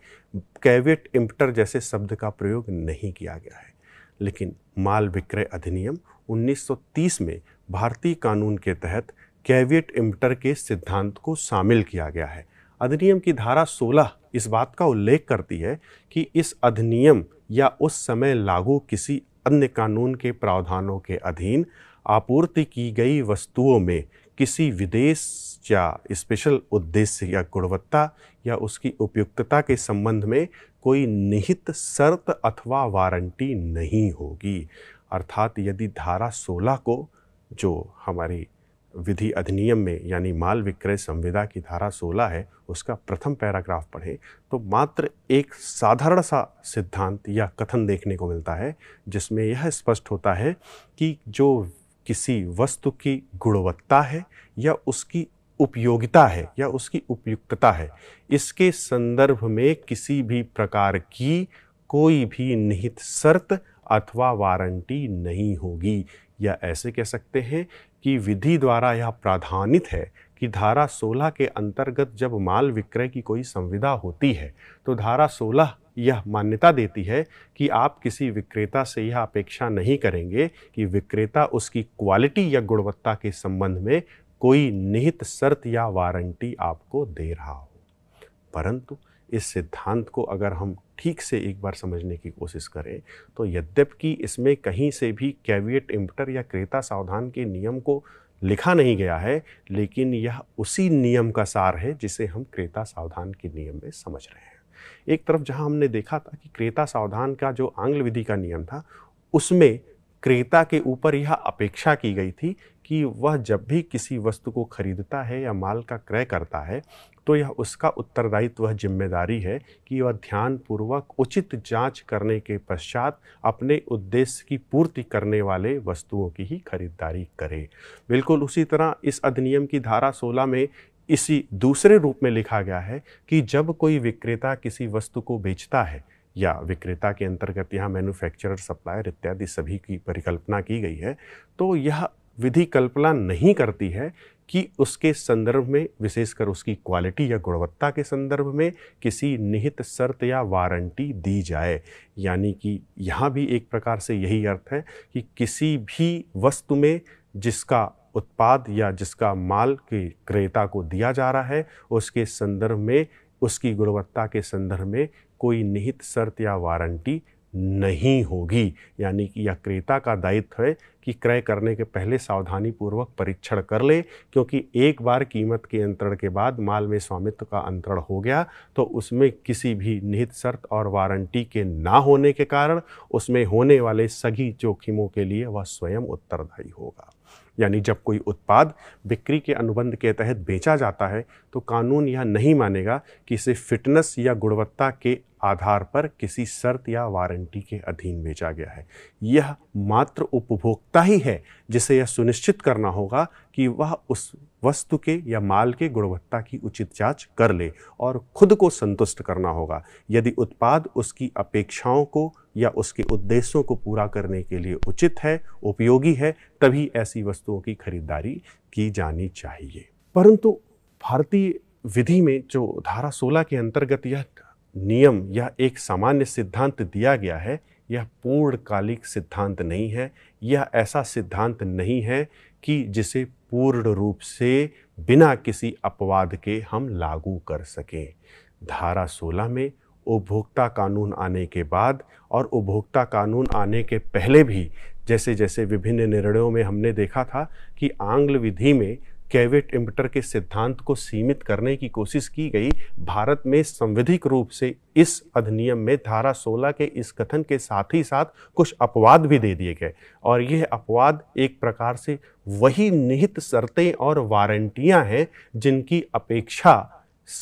कैवेट इम्प्टर जैसे शब्द का प्रयोग नहीं किया गया है लेकिन माल विक्रय अधिनियम 1930 में भारतीय कानून के तहत कैविएट इम्पटर के सिद्धांत को शामिल किया गया है अधिनियम की धारा 16 इस बात का उल्लेख करती है कि इस अधिनियम या उस समय लागू किसी अन्य कानून के प्रावधानों के अधीन आपूर्ति की गई वस्तुओं में किसी विदेश या स्पेशल उद्देश्य या गुणवत्ता या उसकी उपयुक्तता के संबंध में कोई निहित शर्त अथवा वारंटी नहीं होगी अर्थात यदि धारा 16 को जो हमारी विधि अधिनियम में यानी माल विक्रय संविदा की धारा 16 है उसका प्रथम पैराग्राफ पढ़ें तो मात्र एक साधारण सा सिद्धांत या कथन देखने को मिलता है जिसमें यह स्पष्ट होता है कि जो किसी वस्तु की गुणवत्ता है या उसकी उपयोगिता है या उसकी उपयुक्तता है इसके संदर्भ में किसी भी प्रकार की कोई भी निहित शर्त अथवा वारंटी नहीं होगी या ऐसे कह सकते हैं कि विधि द्वारा यह प्राधानित है कि धारा 16 के अंतर्गत जब माल विक्रय की कोई संविदा होती है तो धारा 16 यह मान्यता देती है कि आप किसी विक्रेता से यह अपेक्षा नहीं करेंगे कि विक्रेता उसकी क्वालिटी या गुणवत्ता के संबंध में कोई निहित शर्त या वारंटी आपको दे रहा हो परंतु इस सिद्धांत को अगर हम ठीक से एक बार समझने की कोशिश करें तो यद्यप कि इसमें कहीं से भी कैविएट इम्पटर या क्रेता सावधान के नियम को लिखा नहीं गया है लेकिन यह उसी नियम का सार है जिसे हम क्रेता सावधान के नियम में समझ रहे हैं एक तरफ जहां हमने देखा था कि क्रेता सावधान का जो आंग्ल विधि का नियम था उसमें क्रेता के ऊपर यह अपेक्षा की गई थी कि वह जब भी किसी वस्तु को खरीदता है या माल का क्रय करता है तो यह उसका उत्तरदायित्व वह जिम्मेदारी है कि वह ध्यानपूर्वक उचित जांच करने के पश्चात अपने उद्देश्य की पूर्ति करने वाले वस्तुओं की ही खरीदारी करे बिल्कुल उसी तरह इस अधिनियम की धारा 16 में इसी दूसरे रूप में लिखा गया है कि जब कोई विक्रेता किसी वस्तु को बेचता है या विक्रेता के अंतर्गत यहाँ मैन्युफैक्चरर सप्लायर इत्यादि सभी की परिकल्पना की गई है तो यह विधि कल्पना नहीं करती है कि उसके संदर्भ में विशेषकर उसकी क्वालिटी या गुणवत्ता के संदर्भ में किसी निहित शर्त या वारंटी दी जाए यानी कि यहाँ भी एक प्रकार से यही अर्थ है कि किसी भी वस्तु में जिसका उत्पाद या जिसका माल के क्रेता को दिया जा रहा है उसके संदर्भ में उसकी गुणवत्ता के संदर्भ में कोई निहित शर्त या वारंटी नहीं होगी यानी कि यह क्रेता का दायित्व है कि क्रय करने के पहले सावधानीपूर्वक परीक्षण कर ले क्योंकि एक बार कीमत के अंतरण के बाद माल में स्वामित्व का अंतरण हो गया तो उसमें किसी भी निहित शर्त और वारंटी के ना होने के कारण उसमें होने वाले सभी जोखिमों के लिए वह स्वयं उत्तरदायी होगा यानी जब कोई उत्पाद बिक्री के अनुबंध के तहत बेचा जाता है तो कानून यह नहीं मानेगा कि इसे फिटनेस या गुणवत्ता के आधार पर किसी शर्त या वारंटी के अधीन बेचा गया है यह मात्र उपभोक्ता ही है जिसे यह सुनिश्चित करना होगा कि वह उस वस्तु के या माल के गुणवत्ता की उचित जांच कर ले और खुद को संतुष्ट करना होगा यदि उत्पाद उसकी अपेक्षाओं को या उसके उद्देश्यों को पूरा करने के लिए उचित है उपयोगी है तभी ऐसी वस्तुओं की खरीदारी की जानी चाहिए परंतु भारतीय विधि में जो धारा 16 के अंतर्गत यह नियम या एक सामान्य सिद्धांत दिया गया है यह पूर्णकालिक सिद्धांत नहीं है यह ऐसा सिद्धांत नहीं है कि जिसे पूर्ण रूप से बिना किसी अपवाद के हम लागू कर सकें धारा 16 में उपभोक्ता कानून आने के बाद और उपभोक्ता कानून आने के पहले भी जैसे जैसे विभिन्न निर्णयों में हमने देखा था कि आंग्ल विधि में कैवेट इम्पटर के सिद्धांत को सीमित करने की कोशिश की गई भारत में संविधिक रूप से इस अधिनियम में धारा 16 के इस कथन के साथ ही साथ कुछ अपवाद भी दे दिए गए और यह अपवाद एक प्रकार से वही निहित शर्तें और वारंटियां हैं जिनकी अपेक्षा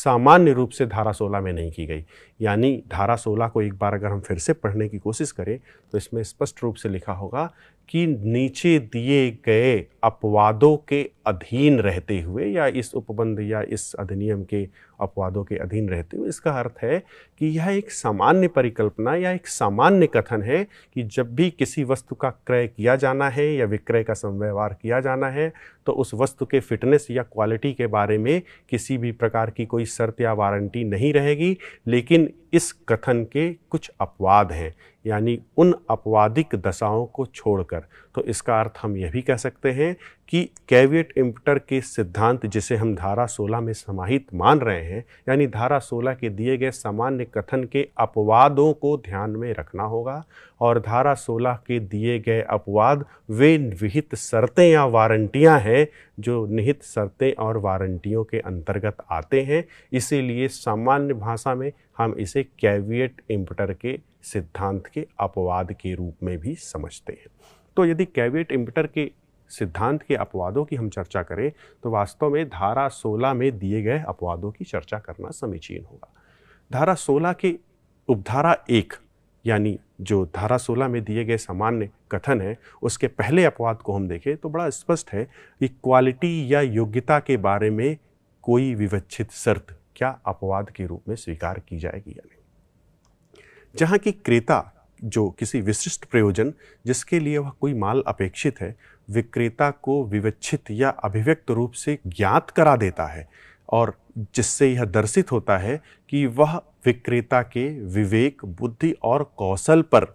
सामान्य रूप से धारा 16 में नहीं की गई यानी धारा सोलह को एक बार अगर हम फिर से पढ़ने की कोशिश करें तो इसमें स्पष्ट रूप से लिखा होगा कि नीचे दिए गए अपवादों के अधीन रहते हुए या इस उपबंध या इस अधिनियम के अपवादों के अधीन रहते हुए इसका अर्थ है कि यह एक सामान्य परिकल्पना या एक सामान्य कथन है कि जब भी किसी वस्तु का क्रय किया जाना है या विक्रय का संव्यवहार किया जाना है तो उस वस्तु के फिटनेस या क्वालिटी के बारे में किसी भी प्रकार की कोई शर्त या वारंटी नहीं रहेगी लेकिन लेकिन इस कथन के कुछ अपवाद हैं यानी उन अपवादिक दशाओं को छोड़कर तो इसका अर्थ हम यह भी कह सकते हैं कि कैवियट इम्पटर के सिद्धांत जिसे हम धारा 16 में समाहित मान रहे हैं यानी धारा 16 के दिए गए सामान्य कथन के अपवादों को ध्यान में रखना होगा और धारा 16 के दिए गए अपवाद वे विहित शर्तें या वारंटियां हैं जो निहित शर्तें और वारंटियों के अंतर्गत आते हैं इसीलिए सामान्य भाषा में हम इसे कैवियट इम्पटर के सिद्धांत के अपवाद के रूप में भी समझते हैं तो यदि कैवेट इम्पिटर के सिद्धांत के अपवादों की हम चर्चा करें तो वास्तव में धारा 16 में दिए गए अपवादों की चर्चा करना समीचीन होगा धारा 16 के उपधारा एक यानी जो धारा 16 में दिए गए सामान्य कथन है उसके पहले अपवाद को हम देखें तो बड़ा स्पष्ट है कि क्वालिटी या योग्यता के बारे में कोई विवच्छित शर्त क्या अपवाद के रूप में स्वीकार की जाएगी या नहीं जहाँ की क्रेता जो किसी विशिष्ट प्रयोजन जिसके लिए वह कोई माल अपेक्षित है विक्रेता को विवच्छित या अभिव्यक्त रूप से ज्ञात करा देता है और जिससे यह दर्शित होता है कि वह विक्रेता के विवेक बुद्धि और कौशल पर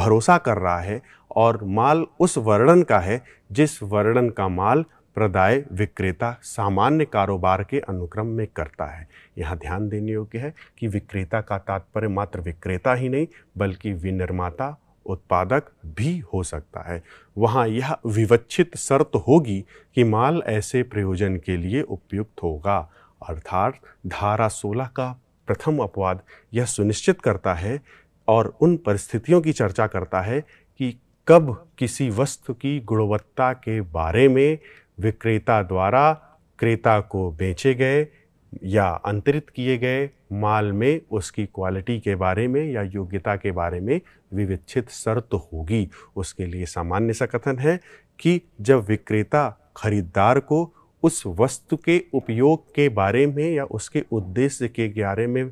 भरोसा कर रहा है और माल उस वर्णन का है जिस वर्णन का माल प्रदाय विक्रेता सामान्य कारोबार के अनुक्रम में करता है यहाँ ध्यान देने योग्य है कि विक्रेता का तात्पर्य मात्र विक्रेता ही नहीं बल्कि विनिर्माता उत्पादक भी हो सकता है वहाँ यह विवच्छित शर्त होगी कि माल ऐसे प्रयोजन के लिए उपयुक्त होगा अर्थात धारा 16 का प्रथम अपवाद यह सुनिश्चित करता है और उन परिस्थितियों की चर्चा करता है कि कब किसी वस्तु की गुणवत्ता के बारे में विक्रेता द्वारा क्रेता को बेचे गए या अंतरित किए गए माल में उसकी क्वालिटी के बारे में या योग्यता के बारे में विविच्छित शर्त होगी उसके लिए सामान्य सा कथन है कि जब विक्रेता खरीदार को उस वस्तु के उपयोग के बारे में या उसके उद्देश्य के बारे में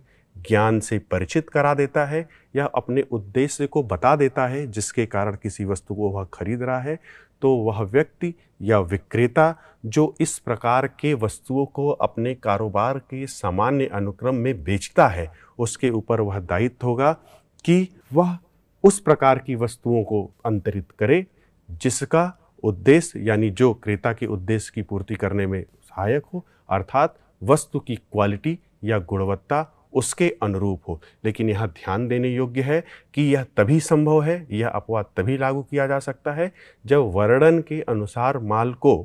ज्ञान से परिचित करा देता है या अपने उद्देश्य को बता देता है जिसके कारण किसी वस्तु को वह खरीद रहा है तो वह व्यक्ति या विक्रेता जो इस प्रकार के वस्तुओं को अपने कारोबार के सामान्य अनुक्रम में बेचता है उसके ऊपर वह दायित्व होगा कि वह उस प्रकार की वस्तुओं को अंतरित करे जिसका उद्देश्य यानी जो क्रेता के उद्देश्य की पूर्ति करने में सहायक हो अर्थात वस्तु की क्वालिटी या गुणवत्ता उसके अनुरूप हो लेकिन यह ध्यान देने योग्य है कि यह तभी संभव है यह अपवाद तभी लागू किया जा सकता है जब वर्णन के अनुसार माल को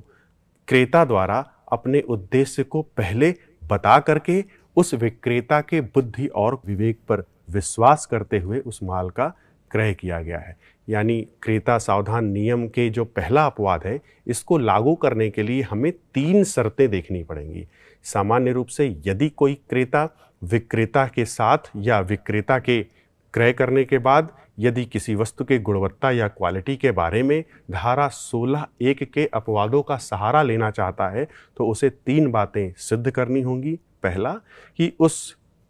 क्रेता द्वारा अपने उद्देश्य को पहले बता करके उस विक्रेता के बुद्धि और विवेक पर विश्वास करते हुए उस माल का क्रय किया गया है यानी क्रेता सावधान नियम के जो पहला अपवाद है इसको लागू करने के लिए हमें तीन शर्तें देखनी पड़ेंगी सामान्य रूप से यदि कोई क्रेता विक्रेता के साथ या विक्रेता के क्रय करने के बाद यदि किसी वस्तु के गुणवत्ता या क्वालिटी के बारे में धारा 16 एक के अपवादों का सहारा लेना चाहता है तो उसे तीन बातें सिद्ध करनी होंगी पहला कि उस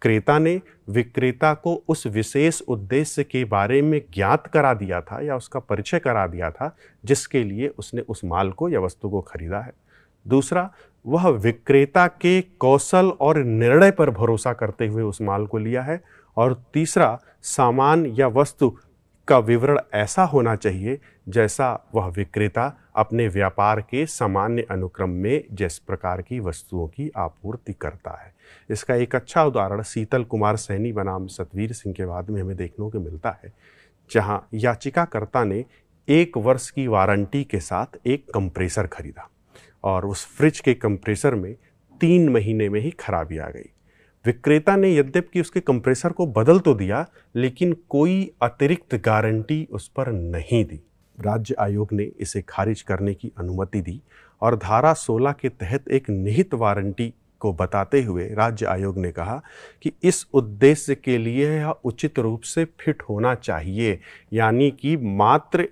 क्रेता ने विक्रेता को उस विशेष उद्देश्य के बारे में ज्ञात करा दिया था या उसका परिचय करा दिया था जिसके लिए उसने उस माल को या वस्तु को खरीदा है दूसरा वह विक्रेता के कौशल और निर्णय पर भरोसा करते हुए उस माल को लिया है और तीसरा सामान या वस्तु का विवरण ऐसा होना चाहिए जैसा वह विक्रेता अपने व्यापार के सामान्य अनुक्रम में जिस प्रकार की वस्तुओं की आपूर्ति करता है इसका एक अच्छा उदाहरण शीतल कुमार सैनी बनाम सतवीर सिंह के बाद में हमें देखने को मिलता है जहां याचिकाकर्ता ने एक वर्ष की वारंटी के साथ एक कंप्रेसर खरीदा और उस फ्रिज के कंप्रेसर में तीन महीने में ही खराबी आ गई विक्रेता ने यद्यप कि उसके कंप्रेसर को बदल तो दिया लेकिन कोई अतिरिक्त गारंटी उस पर नहीं दी राज्य आयोग ने इसे खारिज करने की अनुमति दी और धारा 16 के तहत एक निहित वारंटी को बताते हुए राज्य आयोग ने कहा कि इस उद्देश्य के लिए यह उचित रूप से फिट होना चाहिए यानी कि मात्र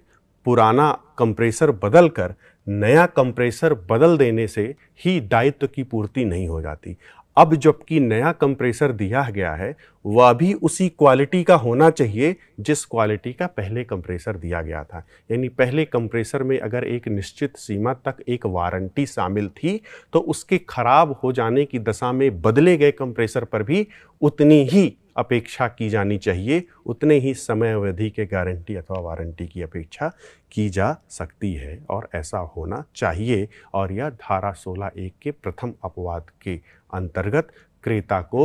पुराना कंप्रेसर बदलकर नया कंप्रेसर बदल देने से ही दायित्व की पूर्ति नहीं हो जाती अब जबकि नया कंप्रेसर दिया गया है वह भी उसी क्वालिटी का होना चाहिए जिस क्वालिटी का पहले कंप्रेसर दिया गया था यानी पहले कंप्रेसर में अगर एक निश्चित सीमा तक एक वारंटी शामिल थी तो उसके खराब हो जाने की दशा में बदले गए कंप्रेसर पर भी उतनी ही अपेक्षा की जानी चाहिए उतने ही समय अवधि के गारंटी अथवा वारंटी की अपेक्षा की जा सकती है और ऐसा होना चाहिए और यह धारा सोलह एक के प्रथम अपवाद के अंतर्गत क्रेता को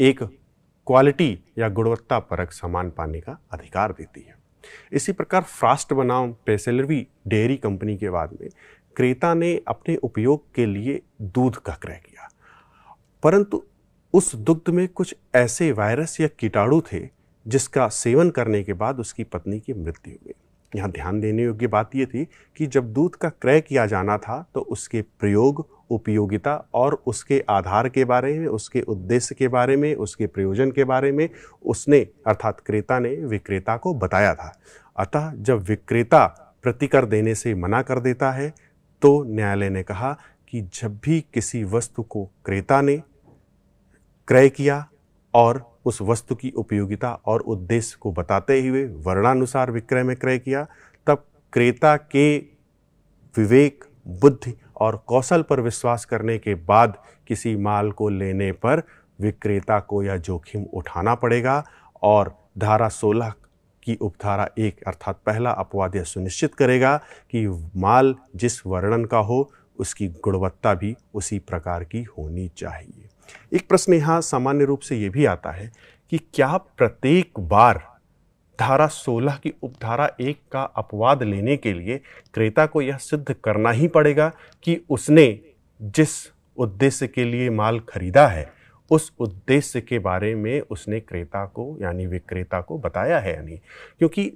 एक क्वालिटी या गुणवत्ता परक सामान पाने का अधिकार देती है इसी प्रकार फ्रास्ट बनाम पेसेलरवी डेयरी कंपनी के बाद में क्रेता ने अपने उपयोग के लिए दूध का क्रय किया परंतु उस दुग्ध में कुछ ऐसे वायरस या कीटाणु थे जिसका सेवन करने के बाद उसकी पत्नी की मृत्यु हुई यहाँ ध्यान देने योग्य बात यह थी कि जब दूध का क्रय किया जाना था तो उसके प्रयोग उपयोगिता और उसके आधार के बारे में उसके उद्देश्य के बारे में उसके प्रयोजन के बारे में उसने अर्थात क्रेता ने विक्रेता को बताया था अतः जब विक्रेता प्रतिकर देने से मना कर देता है तो न्यायालय ने कहा कि जब भी किसी वस्तु को क्रेता ने क्रय किया और उस वस्तु की उपयोगिता और उद्देश्य को बताते हुए वर्णानुसार विक्रय में क्रय किया तब क्रेता के विवेक बुद्धि और कौशल पर विश्वास करने के बाद किसी माल को लेने पर विक्रेता को यह जोखिम उठाना पड़ेगा और धारा 16 की उपधारा एक अर्थात पहला अपवाद यह सुनिश्चित करेगा कि माल जिस वर्णन का हो उसकी गुणवत्ता भी उसी प्रकार की होनी चाहिए एक प्रश्न यहाँ सामान्य रूप से ये भी आता है कि क्या प्रत्येक बार धारा 16 की उपधारा एक का अपवाद लेने के लिए क्रेता को यह सिद्ध करना ही पड़ेगा कि उसने जिस उद्देश्य के लिए माल खरीदा है उस उद्देश्य के बारे में उसने क्रेता को यानी विक्रेता को बताया है यानी क्योंकि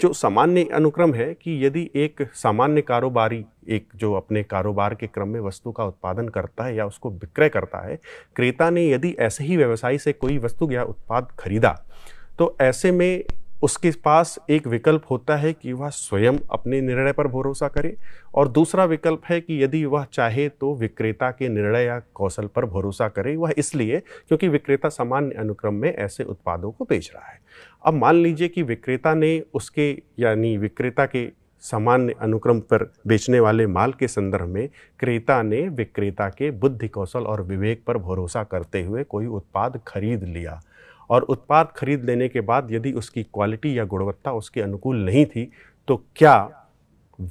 जो सामान्य अनुक्रम है कि यदि एक सामान्य कारोबारी एक जो अपने कारोबार के क्रम में वस्तु का उत्पादन करता है या उसको विक्रय करता है क्रेता ने यदि ऐसे ही व्यवसाय से कोई वस्तु या उत्पाद खरीदा तो ऐसे में उसके पास एक विकल्प होता है कि वह स्वयं अपने निर्णय पर भरोसा करे और दूसरा विकल्प है कि यदि वह चाहे तो विक्रेता के निर्णय या कौशल पर भरोसा करे वह इसलिए क्योंकि विक्रेता सामान्य अनुक्रम में ऐसे उत्पादों को बेच रहा है अब मान लीजिए कि विक्रेता ने उसके यानी विक्रेता के सामान्य अनुक्रम पर बेचने वाले माल के संदर्भ में क्रेता ने विक्रेता के बुद्धि कौशल और विवेक पर भरोसा करते हुए कोई उत्पाद खरीद लिया और उत्पाद खरीद लेने के बाद यदि उसकी क्वालिटी या गुणवत्ता उसके अनुकूल नहीं थी तो क्या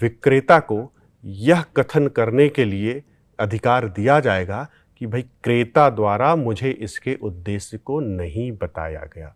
विक्रेता को यह कथन करने के लिए अधिकार दिया जाएगा कि भाई क्रेता द्वारा मुझे इसके उद्देश्य को नहीं बताया गया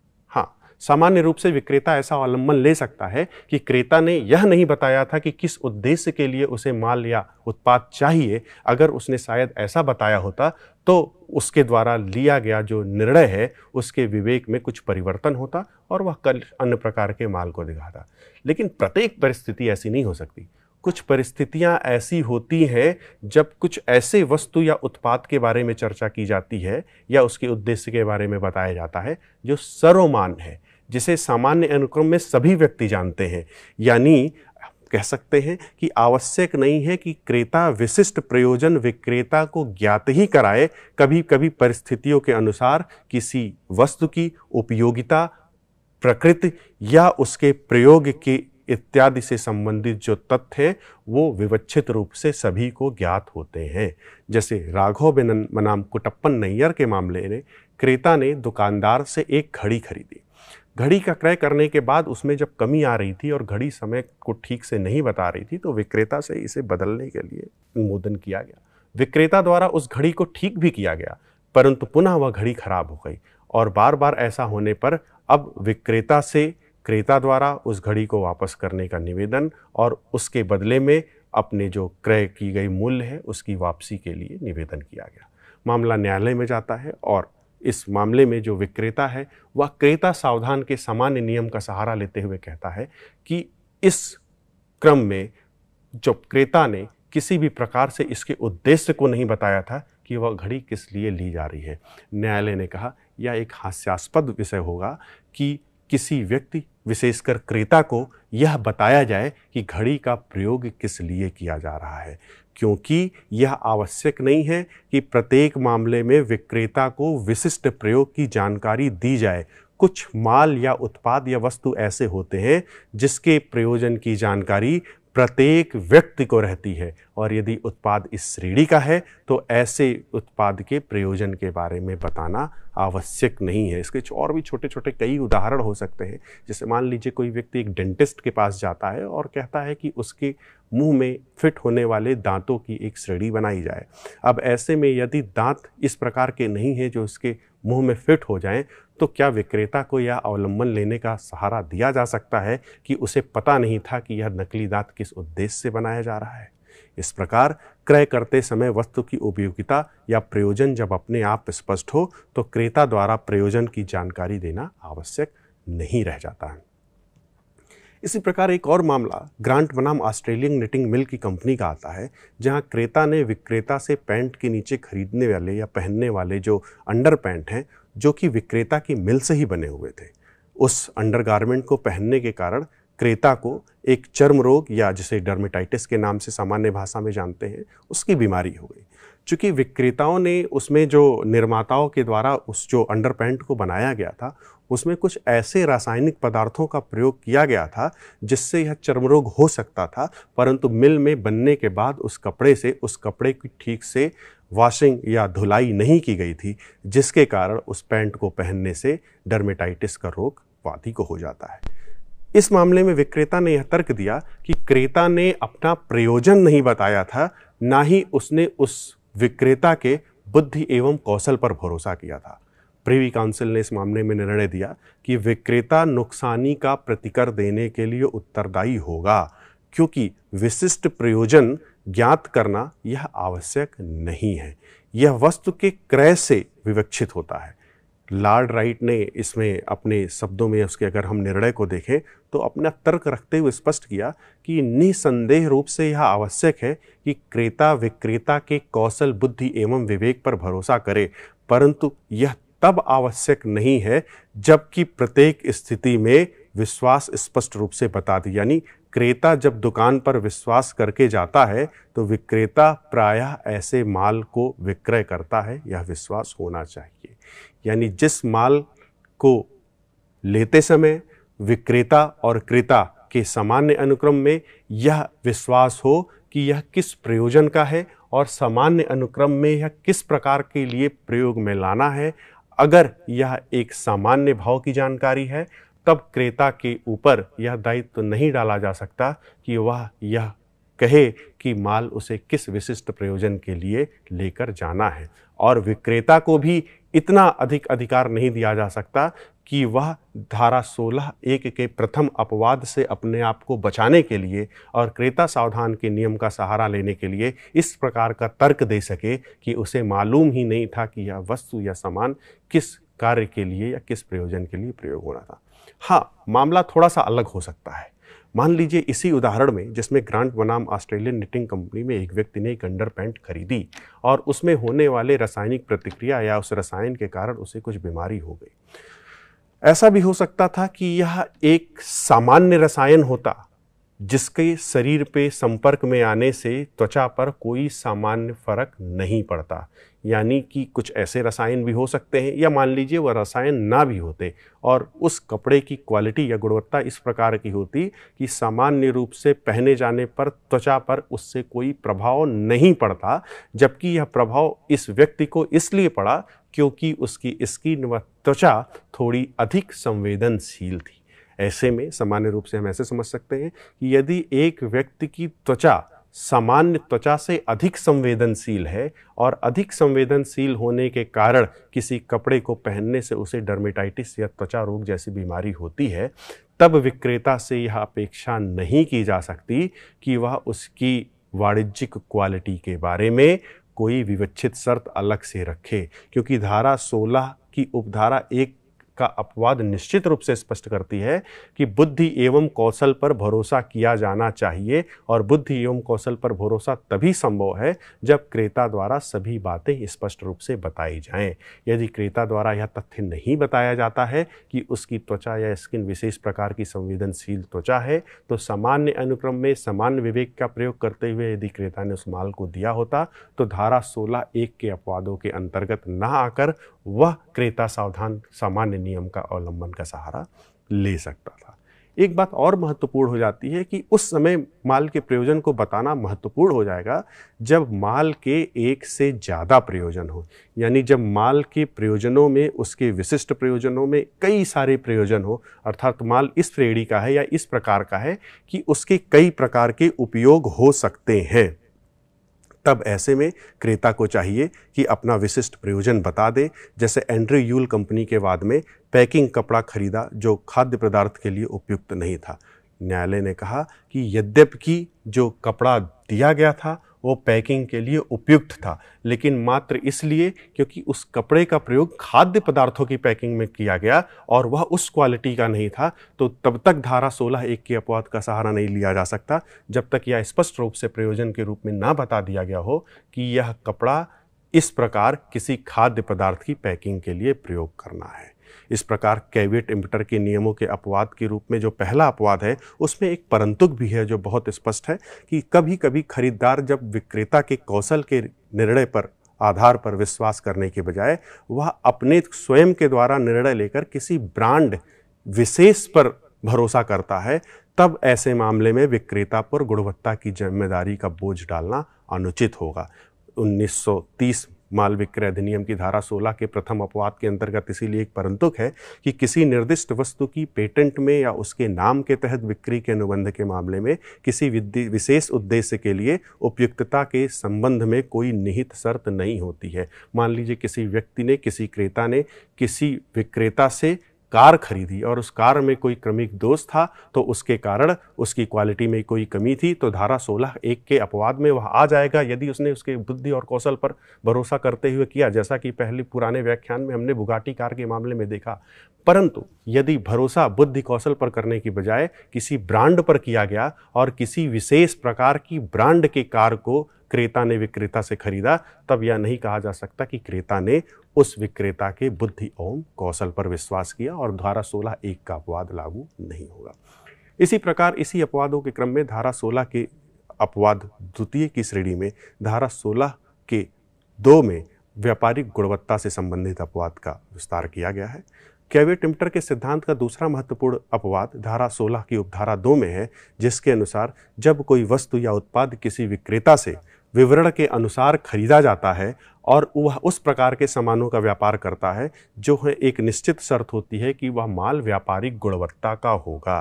सामान्य रूप से विक्रेता ऐसा अवलंबन ले सकता है कि क्रेता ने यह नहीं बताया था कि किस उद्देश्य के लिए उसे माल या उत्पाद चाहिए अगर उसने शायद ऐसा बताया होता तो उसके द्वारा लिया गया जो निर्णय है उसके विवेक में कुछ परिवर्तन होता और वह कल अन्य प्रकार के माल को दिखाता लेकिन प्रत्येक परिस्थिति ऐसी नहीं हो सकती कुछ परिस्थितियां ऐसी होती हैं जब कुछ ऐसे वस्तु या उत्पाद के बारे में चर्चा की जाती है या उसके उद्देश्य के बारे में बताया जाता है जो सर्वमान है जिसे सामान्य अनुक्रम में सभी व्यक्ति जानते हैं यानी कह सकते हैं कि आवश्यक नहीं है कि क्रेता विशिष्ट प्रयोजन विक्रेता को ज्ञात ही कराए कभी कभी परिस्थितियों के अनुसार किसी वस्तु की उपयोगिता प्रकृति या उसके प्रयोग के इत्यादि से संबंधित जो तथ्य हैं वो विवच्छित रूप से सभी को ज्ञात होते हैं जैसे राघव बेनन बनाम कुटप्पन नैयर के मामले में क्रेता ने दुकानदार से एक घड़ी खरीदी घड़ी का क्रय करने के बाद उसमें जब कमी आ रही थी और घड़ी समय को ठीक से नहीं बता रही थी तो विक्रेता से इसे बदलने के लिए अनुमोदन किया गया विक्रेता द्वारा उस घड़ी को ठीक भी किया गया परंतु पुनः वह घड़ी खराब हो गई और बार बार ऐसा होने पर अब विक्रेता से क्रेता द्वारा उस घड़ी को वापस करने का निवेदन और उसके बदले में अपने जो क्रय की गई मूल्य है उसकी वापसी के लिए निवेदन किया गया मामला न्यायालय में जाता है और इस मामले में जो विक्रेता है वह क्रेता सावधान के सामान्य नियम का सहारा लेते हुए कहता है कि इस क्रम में जब क्रेता ने किसी भी प्रकार से इसके उद्देश्य को नहीं बताया था कि वह घड़ी किस लिए ली जा रही है न्यायालय ने कहा यह एक हास्यास्पद विषय होगा कि किसी व्यक्ति विशेषकर क्रेता को यह बताया जाए कि घड़ी का प्रयोग किस लिए किया जा रहा है क्योंकि यह आवश्यक नहीं है कि प्रत्येक मामले में विक्रेता को विशिष्ट प्रयोग की जानकारी दी जाए कुछ माल या उत्पाद या वस्तु ऐसे होते हैं जिसके प्रयोजन की जानकारी प्रत्येक व्यक्ति को रहती है और यदि उत्पाद इस श्रेणी का है तो ऐसे उत्पाद के प्रयोजन के बारे में बताना आवश्यक नहीं है इसके और भी छोटे छोटे कई उदाहरण हो सकते हैं जैसे मान लीजिए कोई व्यक्ति एक डेंटिस्ट के पास जाता है और कहता है कि उसके मुंह में फिट होने वाले दांतों की एक श्रेणी बनाई जाए अब ऐसे में यदि दांत इस प्रकार के नहीं हैं जो उसके मुंह में फिट हो जाएं तो क्या विक्रेता को यह अवलंबन लेने का सहारा दिया जा सकता है कि उसे पता नहीं था कि यह नकली दांत किस उद्देश्य से बनाया जा रहा है इस प्रकार क्रय करते समय वस्तु की उपयोगिता या प्रयोजन जब अपने आप स्पष्ट हो तो क्रेता द्वारा प्रयोजन की जानकारी देना आवश्यक नहीं रह जाता है इसी प्रकार एक और मामला ग्रांट बनाम ऑस्ट्रेलियन निटिंग मिल की कंपनी का आता है जहां क्रेता ने विक्रेता से पैंट के नीचे खरीदने वाले या पहनने वाले जो अंडर पैंट हैं जो कि विक्रेता की मिल से ही बने हुए थे उस अंडरगारमेंट को पहनने के कारण क्रेता को एक चर्म रोग या जिसे डर्मेटाइटिस के नाम से सामान्य भाषा में जानते हैं उसकी बीमारी हो गई चूँकि विक्रेताओं ने उसमें जो निर्माताओं के द्वारा उस जो अंडर पैंट को बनाया गया था उसमें कुछ ऐसे रासायनिक पदार्थों का प्रयोग किया गया था जिससे यह चर्मरोग हो सकता था परंतु मिल में बनने के बाद उस कपड़े से उस कपड़े की ठीक से वॉशिंग या धुलाई नहीं की गई थी जिसके कारण उस पैंट को पहनने से डर्मेटाइटिस का रोग वादी को हो जाता है इस मामले में विक्रेता ने यह तर्क दिया कि क्रेता ने अपना प्रयोजन नहीं बताया था ना ही उसने उस विक्रेता के बुद्धि एवं कौशल पर भरोसा किया था प्रिवी काउंसिल ने इस मामले में निर्णय दिया कि विक्रेता नुकसानी का प्रतिकर देने के लिए उत्तरदायी होगा क्योंकि विशिष्ट प्रयोजन ज्ञात करना यह आवश्यक नहीं है यह वस्तु के क्रय से विवक्षित होता है लार्ड राइट ने इसमें अपने शब्दों में उसके अगर हम निर्णय को देखें तो अपना तर्क रखते हुए स्पष्ट किया कि निसंदेह रूप से यह आवश्यक है कि क्रेता विक्रेता के कौशल बुद्धि एवं विवेक पर भरोसा करे परंतु यह तब आवश्यक नहीं है जबकि प्रत्येक स्थिति में विश्वास स्पष्ट रूप से बता दी यानी क्रेता जब दुकान पर विश्वास करके जाता है तो विक्रेता प्रायः ऐसे माल को विक्रय करता है यह विश्वास होना चाहिए यानी जिस माल को लेते समय विक्रेता और क्रेता के सामान्य अनुक्रम में यह विश्वास हो कि यह किस प्रयोजन का है और सामान्य अनुक्रम में यह किस प्रकार के लिए प्रयोग में लाना है अगर यह एक सामान्य भाव की जानकारी है तब क्रेता के ऊपर यह दायित्व तो नहीं डाला जा सकता कि वह यह कहे कि माल उसे किस विशिष्ट प्रयोजन के लिए लेकर जाना है और विक्रेता को भी इतना अधिक अधिकार नहीं दिया जा सकता कि वह धारा 16 एक के प्रथम अपवाद से अपने आप को बचाने के लिए और क्रेता सावधान के नियम का सहारा लेने के लिए इस प्रकार का तर्क दे सके कि उसे मालूम ही नहीं था कि यह वस्तु या सामान किस कार्य के लिए या किस प्रयोजन के लिए प्रयोग होना था हाँ मामला थोड़ा सा अलग हो सकता है मान लीजिए इसी उदाहरण में जिसमें ग्रांट बनाम ऑस्ट्रेलियन निटिंग कंपनी में एक व्यक्ति ने एक अंडर पैंट खरीदी और उसमें होने वाले रासायनिक प्रतिक्रिया या उस रसायन के कारण उसे कुछ बीमारी हो गई ऐसा भी हो सकता था कि यह एक सामान्य रसायन होता जिसके शरीर पे संपर्क में आने से त्वचा पर कोई सामान्य फर्क नहीं पड़ता यानी कि कुछ ऐसे रसायन भी हो सकते हैं या मान लीजिए वह रसायन ना भी होते और उस कपड़े की क्वालिटी या गुणवत्ता इस प्रकार की होती कि सामान्य रूप से पहने जाने पर त्वचा पर उससे कोई प्रभाव नहीं पड़ता जबकि यह प्रभाव इस व्यक्ति को इसलिए पड़ा क्योंकि उसकी स्किन व त्वचा थोड़ी अधिक संवेदनशील थी ऐसे में सामान्य रूप से हम ऐसे समझ सकते हैं कि यदि एक व्यक्ति की त्वचा सामान्य त्वचा से अधिक संवेदनशील है और अधिक संवेदनशील होने के कारण किसी कपड़े को पहनने से उसे डर्मेटाइटिस या त्वचा रोग जैसी बीमारी होती है तब विक्रेता से यह अपेक्षा नहीं की जा सकती कि वह उसकी वाणिज्यिक क्वालिटी के बारे में कोई विवच्छित शर्त अलग से रखे क्योंकि धारा 16 की उपधारा एक का अपवाद निश्चित रूप से स्पष्ट करती है कि बुद्धि एवं कौशल पर भरोसा किया जाना चाहिए और बुद्धि एवं कौशल पर भरोसा तभी संभव है जब क्रेता द्वारा सभी बातें स्पष्ट रूप से बताई जाएं। यदि क्रेता द्वारा यह तथ्य नहीं बताया जाता है कि उसकी त्वचा या स्किन विशेष प्रकार की संवेदनशील त्वचा है तो सामान्य अनुक्रम में सामान्य विवेक का प्रयोग करते हुए यदि क्रेता ने उस माल को दिया होता तो धारा सोलह एक के अपवादों के अंतर्गत न आकर वह क्रेता सावधान सामान्य नियम का अवलंबन का सहारा ले सकता था एक बात और महत्वपूर्ण हो जाती है कि उस समय माल के प्रयोजन को बताना महत्वपूर्ण हो जाएगा जब माल के एक से ज़्यादा प्रयोजन हो यानी जब माल के प्रयोजनों में उसके विशिष्ट प्रयोजनों में कई सारे प्रयोजन हो अर्थात माल इस श्रेणी का है या इस प्रकार का है कि उसके कई प्रकार के उपयोग हो सकते हैं तब ऐसे में क्रेता को चाहिए कि अपना विशिष्ट प्रयोजन बता दे जैसे एंड्री यूल कंपनी के वाद में पैकिंग कपड़ा खरीदा जो खाद्य पदार्थ के लिए उपयुक्त नहीं था न्यायालय ने कहा कि यद्यप कि जो कपड़ा दिया गया था वो पैकिंग के लिए उपयुक्त था लेकिन मात्र इसलिए क्योंकि उस कपड़े का प्रयोग खाद्य पदार्थों की पैकिंग में किया गया और वह उस क्वालिटी का नहीं था तो तब तक धारा सोलह एक के अपवाद का सहारा नहीं लिया जा सकता जब तक यह स्पष्ट रूप से प्रयोजन के रूप में ना बता दिया गया हो कि यह कपड़ा इस प्रकार किसी खाद्य पदार्थ की पैकिंग के लिए प्रयोग करना है इस प्रकार कैवियट इम्पिटर के नियमों के अपवाद के रूप में जो पहला अपवाद है उसमें एक परंतुक भी है जो बहुत स्पष्ट है कि कभी कभी खरीदार जब विक्रेता के कौशल के निर्णय पर आधार पर विश्वास करने के बजाय वह अपने स्वयं के द्वारा निर्णय लेकर किसी ब्रांड विशेष पर भरोसा करता है तब ऐसे मामले में विक्रेता पर गुणवत्ता की जिम्मेदारी का बोझ डालना अनुचित होगा 1930 माल विक्रय अधिनियम की धारा 16 के प्रथम अपवाद के अंतर्गत इसीलिए एक परंतुक है कि किसी निर्दिष्ट वस्तु की पेटेंट में या उसके नाम के तहत बिक्री के अनुबंध के मामले में किसी विशेष उद्देश्य के लिए उपयुक्तता के संबंध में कोई निहित शर्त नहीं होती है मान लीजिए किसी व्यक्ति ने किसी क्रेता ने किसी विक्रेता से कार खरीदी और उस कार में कोई क्रमिक दोष था तो उसके कारण उसकी क्वालिटी में कोई कमी थी तो धारा सोलह एक के अपवाद में वह आ जाएगा यदि उसने उसके बुद्धि और कौशल पर भरोसा करते हुए किया जैसा कि पहले पुराने व्याख्यान में हमने बुगाटी कार के मामले में देखा परंतु यदि भरोसा बुद्धि कौशल पर करने की बजाय किसी ब्रांड पर किया गया और किसी विशेष प्रकार की ब्रांड के कार को क्रेता ने विक्रेता से खरीदा तब यह नहीं कहा जा सकता कि क्रेता ने उस विक्रेता के बुद्धि ओम कौशल पर विश्वास किया और धारा सोलह एक का अपवाद लागू नहीं होगा इसी प्रकार इसी अपवादों के क्रम में धारा सोलह के अपवाद द्वितीय की श्रेणी में धारा सोलह के दो में व्यापारिक गुणवत्ता से संबंधित अपवाद का विस्तार किया गया है कैवे टिम्टर के सिद्धांत का दूसरा महत्वपूर्ण अपवाद धारा सोलह की उपधारा दो में है जिसके अनुसार जब कोई वस्तु या उत्पाद किसी विक्रेता से विवरण के अनुसार खरीदा जाता है और वह उस प्रकार के सामानों का व्यापार करता है जो है एक निश्चित शर्त होती है कि वह माल व्यापारिक गुणवत्ता का होगा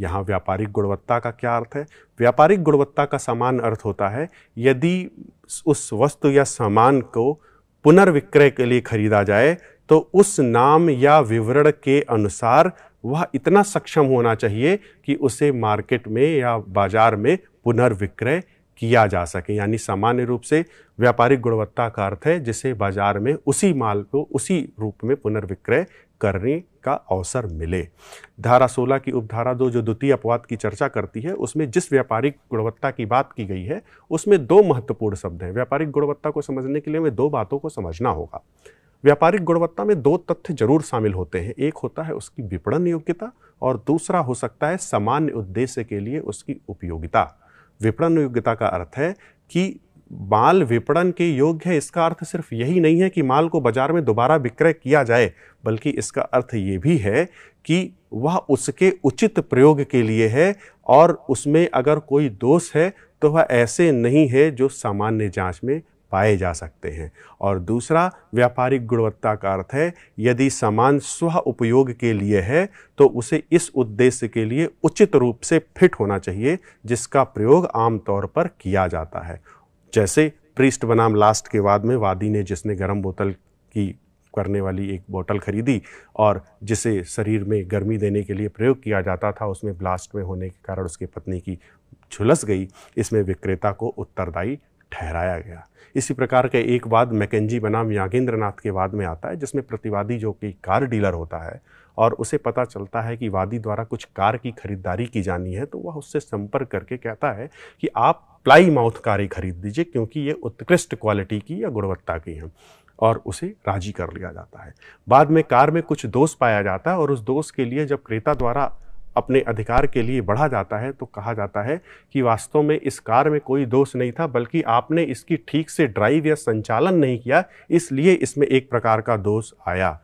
यहाँ व्यापारिक गुणवत्ता का क्या अर्थ है व्यापारिक गुणवत्ता का समान अर्थ होता है यदि उस वस्तु या सामान को पुनर्विक्रय के लिए खरीदा जाए तो उस नाम या विवरण के अनुसार वह इतना सक्षम होना चाहिए कि उसे मार्केट में या बाजार में पुनर्विक्रय किया जा सके यानी सामान्य रूप से व्यापारिक गुणवत्ता का अर्थ है जिसे बाजार में उसी माल को उसी रूप में पुनर्विक्रय करने का अवसर मिले धारा 16 की उपधारा दो जो द्वितीय अपवाद की चर्चा करती है उसमें जिस व्यापारिक गुणवत्ता की बात की गई है उसमें दो महत्वपूर्ण शब्द हैं व्यापारिक गुणवत्ता को समझने के लिए हमें दो बातों को समझना होगा व्यापारिक गुणवत्ता में दो तथ्य जरूर शामिल होते हैं एक होता है उसकी विपणन योग्यता और दूसरा हो सकता है सामान्य उद्देश्य के लिए उसकी उपयोगिता विपणन योग्यता का अर्थ है कि माल विपणन के योग्य है इसका अर्थ सिर्फ यही नहीं है कि माल को बाजार में दोबारा विक्रय किया जाए बल्कि इसका अर्थ ये भी है कि वह उसके उचित प्रयोग के लिए है और उसमें अगर कोई दोष है तो वह ऐसे नहीं है जो सामान्य जांच में पाए जा सकते हैं और दूसरा व्यापारिक गुणवत्ता का अर्थ है यदि सामान स्व उपयोग के लिए है तो उसे इस उद्देश्य के लिए उचित रूप से फिट होना चाहिए जिसका प्रयोग आमतौर पर किया जाता है जैसे प्रिस्ट बनाम लास्ट के बाद में वादी ने जिसने गर्म बोतल की करने वाली एक बोतल खरीदी और जिसे शरीर में गर्मी देने के लिए प्रयोग किया जाता था उसमें ब्लास्ट में होने के कारण उसकी पत्नी की झुलस गई इसमें विक्रेता को उत्तरदायी ठहराया गया इसी प्रकार का एक वाद मैकेजी बनाम यागेंद्र नाथ के वाद में आता है जिसमें प्रतिवादी जो कि कार डीलर होता है और उसे पता चलता है कि वादी द्वारा कुछ कार की खरीदारी की जानी है तो वह उससे संपर्क करके कहता है कि आप प्लाई माउथ कारें खरीद दीजिए क्योंकि ये उत्कृष्ट क्वालिटी की या गुणवत्ता की हैं और उसे राजी कर लिया जाता है बाद में कार में कुछ दोष पाया जाता है और उस दोष के लिए जब क्रेता द्वारा अपने अधिकार के लिए बढ़ा जाता है तो कहा जाता है कि वास्तव में इस कार में कोई दोष नहीं था बल्कि आपने इसकी ठीक से ड्राइव या संचालन नहीं किया इसलिए इसमें एक प्रकार का दोष आया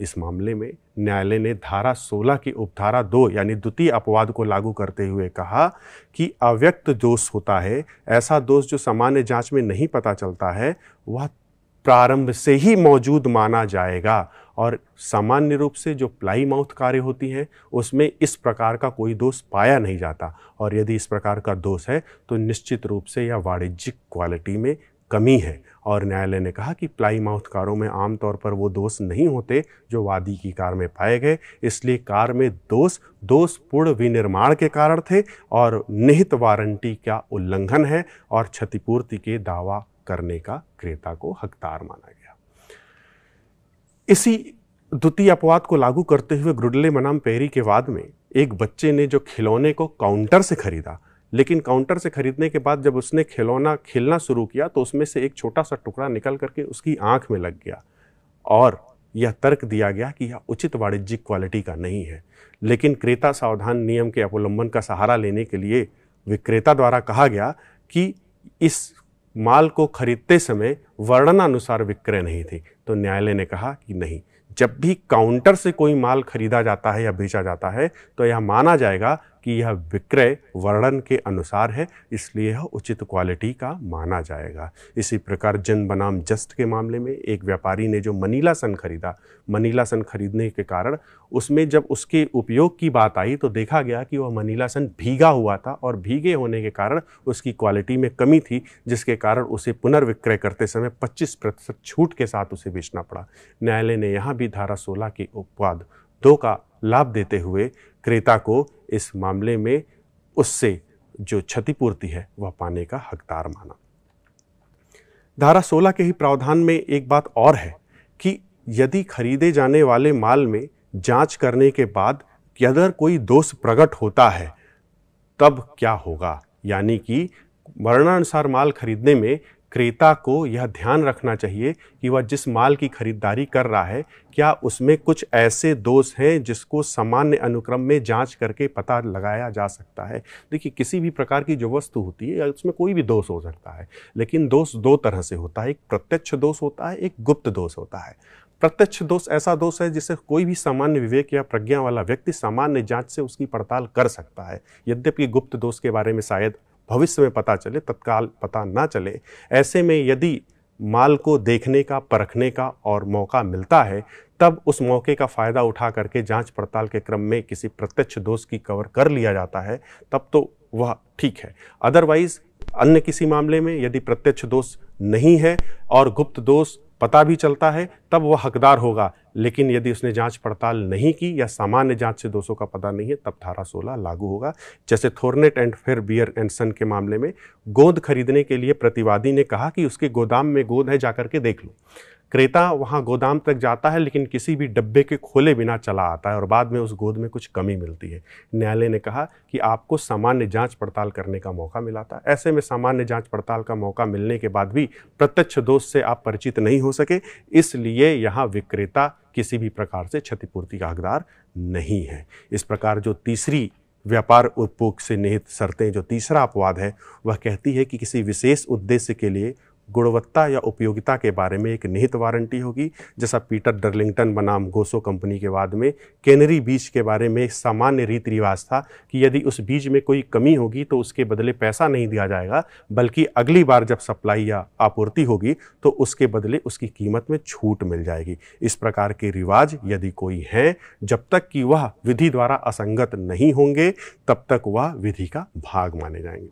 इस मामले में न्यायालय ने धारा 16 की उपधारा 2 यानी द्वितीय अपवाद को लागू करते हुए कहा कि अव्यक्त दोष होता है ऐसा दोष जो सामान्य जांच में नहीं पता चलता है वह प्रारंभ से ही मौजूद माना जाएगा और सामान्य रूप से जो प्लाई माउथ कार्य होती हैं उसमें इस प्रकार का कोई दोष पाया नहीं जाता और यदि इस प्रकार का दोष है तो निश्चित रूप से यह वाणिज्यिक क्वालिटी में कमी है और न्यायालय ने कहा कि प्लाई माउथ कारों में आमतौर पर वो दोष नहीं होते जो वादी की कार में पाए गए इसलिए कार में दोष दोषपूर्ण विनिर्माण के कारण थे और निहित वारंटी का उल्लंघन है और क्षतिपूर्ति के दावा करने का क्रेता को हकदार माना गया इसी द्वितीय अपवाद को लागू करते हुए ग्रुडले मनाम पेरी के वाद में एक बच्चे ने जो खिलौने को काउंटर से खरीदा लेकिन काउंटर से खरीदने के बाद जब उसने खिलौना खेलना शुरू किया तो उसमें से एक छोटा सा टुकड़ा निकल करके उसकी आंख में लग गया और यह तर्क दिया गया कि यह उचित वाणिज्यिक क्वालिटी का नहीं है लेकिन क्रेता सावधान नियम के अवलंबन का सहारा लेने के लिए विक्रेता द्वारा कहा गया कि इस माल को खरीदते समय वर्णनानुसार विक्रय नहीं थी तो न्यायालय ने कहा कि नहीं जब भी काउंटर से कोई माल खरीदा जाता है या बेचा जाता है तो यह माना जाएगा कि यह विक्रय वर्णन के अनुसार है इसलिए यह उचित क्वालिटी का माना जाएगा इसी प्रकार जन बनाम जस्ट के मामले में एक व्यापारी ने जो मनीला सन खरीदा मनीला सन खरीदने के कारण उसमें जब उसके उपयोग की बात आई तो देखा गया कि वह मनीला सन भीगा हुआ था और भीगे होने के कारण उसकी क्वालिटी में कमी थी जिसके कारण उसे पुनर्विक्रय करते समय 25 प्रतिशत छूट के साथ उसे बेचना पड़ा न्यायालय ने यहाँ भी धारा 16 के उपवाद दो का लाभ देते हुए क्रेता को इस मामले में उससे जो क्षतिपूर्ति है वह पाने का हकदार माना धारा 16 के ही प्रावधान में एक बात और है कि यदि खरीदे जाने वाले माल में जांच करने के बाद अगर कोई दोष प्रकट होता है तब क्या होगा यानी कि वर्णानुसार माल खरीदने में क्रेता को यह ध्यान रखना चाहिए कि वह जिस माल की खरीदारी कर रहा है क्या उसमें कुछ ऐसे दोष हैं जिसको सामान्य अनुक्रम में जांच करके पता लगाया जा सकता है देखिए किसी भी प्रकार की जो वस्तु होती है उसमें कोई भी दोष हो सकता है लेकिन दोष दो तरह से होता है एक प्रत्यक्ष दोष होता है एक गुप्त दोष होता है प्रत्यक्ष दोष ऐसा दोष है जिसे कोई भी सामान्य विवेक या प्रज्ञा वाला व्यक्ति सामान्य जांच से उसकी पड़ताल कर सकता है यद्यपि गुप्त दोष के बारे में शायद भविष्य में पता चले तत्काल पता ना चले ऐसे में यदि माल को देखने का परखने का और मौका मिलता है तब उस मौके का फ़ायदा उठा करके जांच पड़ताल के क्रम में किसी प्रत्यक्ष दोष की कवर कर लिया जाता है तब तो वह ठीक है अदरवाइज़ अन्य किसी मामले में यदि प्रत्यक्ष दोष नहीं है और गुप्त दोष पता भी चलता है तब वह हकदार होगा लेकिन यदि उसने जांच पड़ताल नहीं की या सामान्य जांच से दोषों का पता नहीं है तब धारा सोलह लागू होगा जैसे Thornett and Fehr Beer and Son के मामले में गोंद खरीदने के लिए प्रतिवादी ने कहा कि उसके गोदाम में गोद है जाकर के देख लो क्रेता वहाँ गोदाम तक जाता है लेकिन किसी भी डब्बे के खोले बिना चला आता है और बाद में उस गोद में कुछ कमी मिलती है न्यायालय ने कहा कि आपको सामान्य जांच पड़ताल करने का मौका मिला था ऐसे में सामान्य जांच पड़ताल का मौका मिलने के बाद भी प्रत्यक्ष दोष से आप परिचित नहीं हो सके इसलिए यहाँ विक्रेता किसी भी प्रकार से क्षतिपूर्ति का हकदार नहीं है इस प्रकार जो तीसरी व्यापार उपभोग से निहित शर्तें जो तीसरा अपवाद है वह कहती है कि किसी विशेष उद्देश्य के लिए गुणवत्ता या उपयोगिता के बारे में एक निहित वारंटी होगी जैसा पीटर डर्लिंगटन बनाम गोसो कंपनी के बाद में कैनरी बीज के बारे में सामान्य रीति रिवाज था कि यदि उस बीज में कोई कमी होगी तो उसके बदले पैसा नहीं दिया जाएगा बल्कि अगली बार जब सप्लाई या आपूर्ति होगी तो उसके बदले उसकी कीमत में छूट मिल जाएगी इस प्रकार के रिवाज यदि कोई हैं जब तक कि वह विधि द्वारा असंगत नहीं होंगे तब तक वह विधि का भाग माने जाएंगे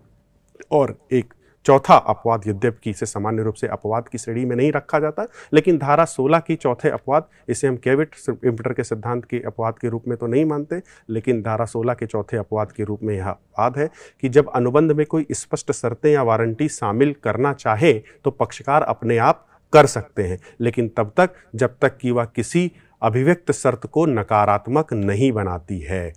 और एक चौथा अपवाद यद्यपि इसे सामान्य रूप से अपवाद की श्रेणी में नहीं रखा जाता लेकिन धारा 16 की चौथे अपवाद इसे हम केविट इम्पटर के सिद्धांत के अपवाद के रूप में तो नहीं मानते लेकिन धारा 16 के चौथे अपवाद के रूप में यह अपवाद है कि जब अनुबंध में कोई स्पष्ट शर्तें या वारंटी शामिल करना चाहे तो पक्षकार अपने आप कर सकते हैं लेकिन तब तक जब तक कि वह किसी अभिव्यक्त शर्त को नकारात्मक नहीं बनाती है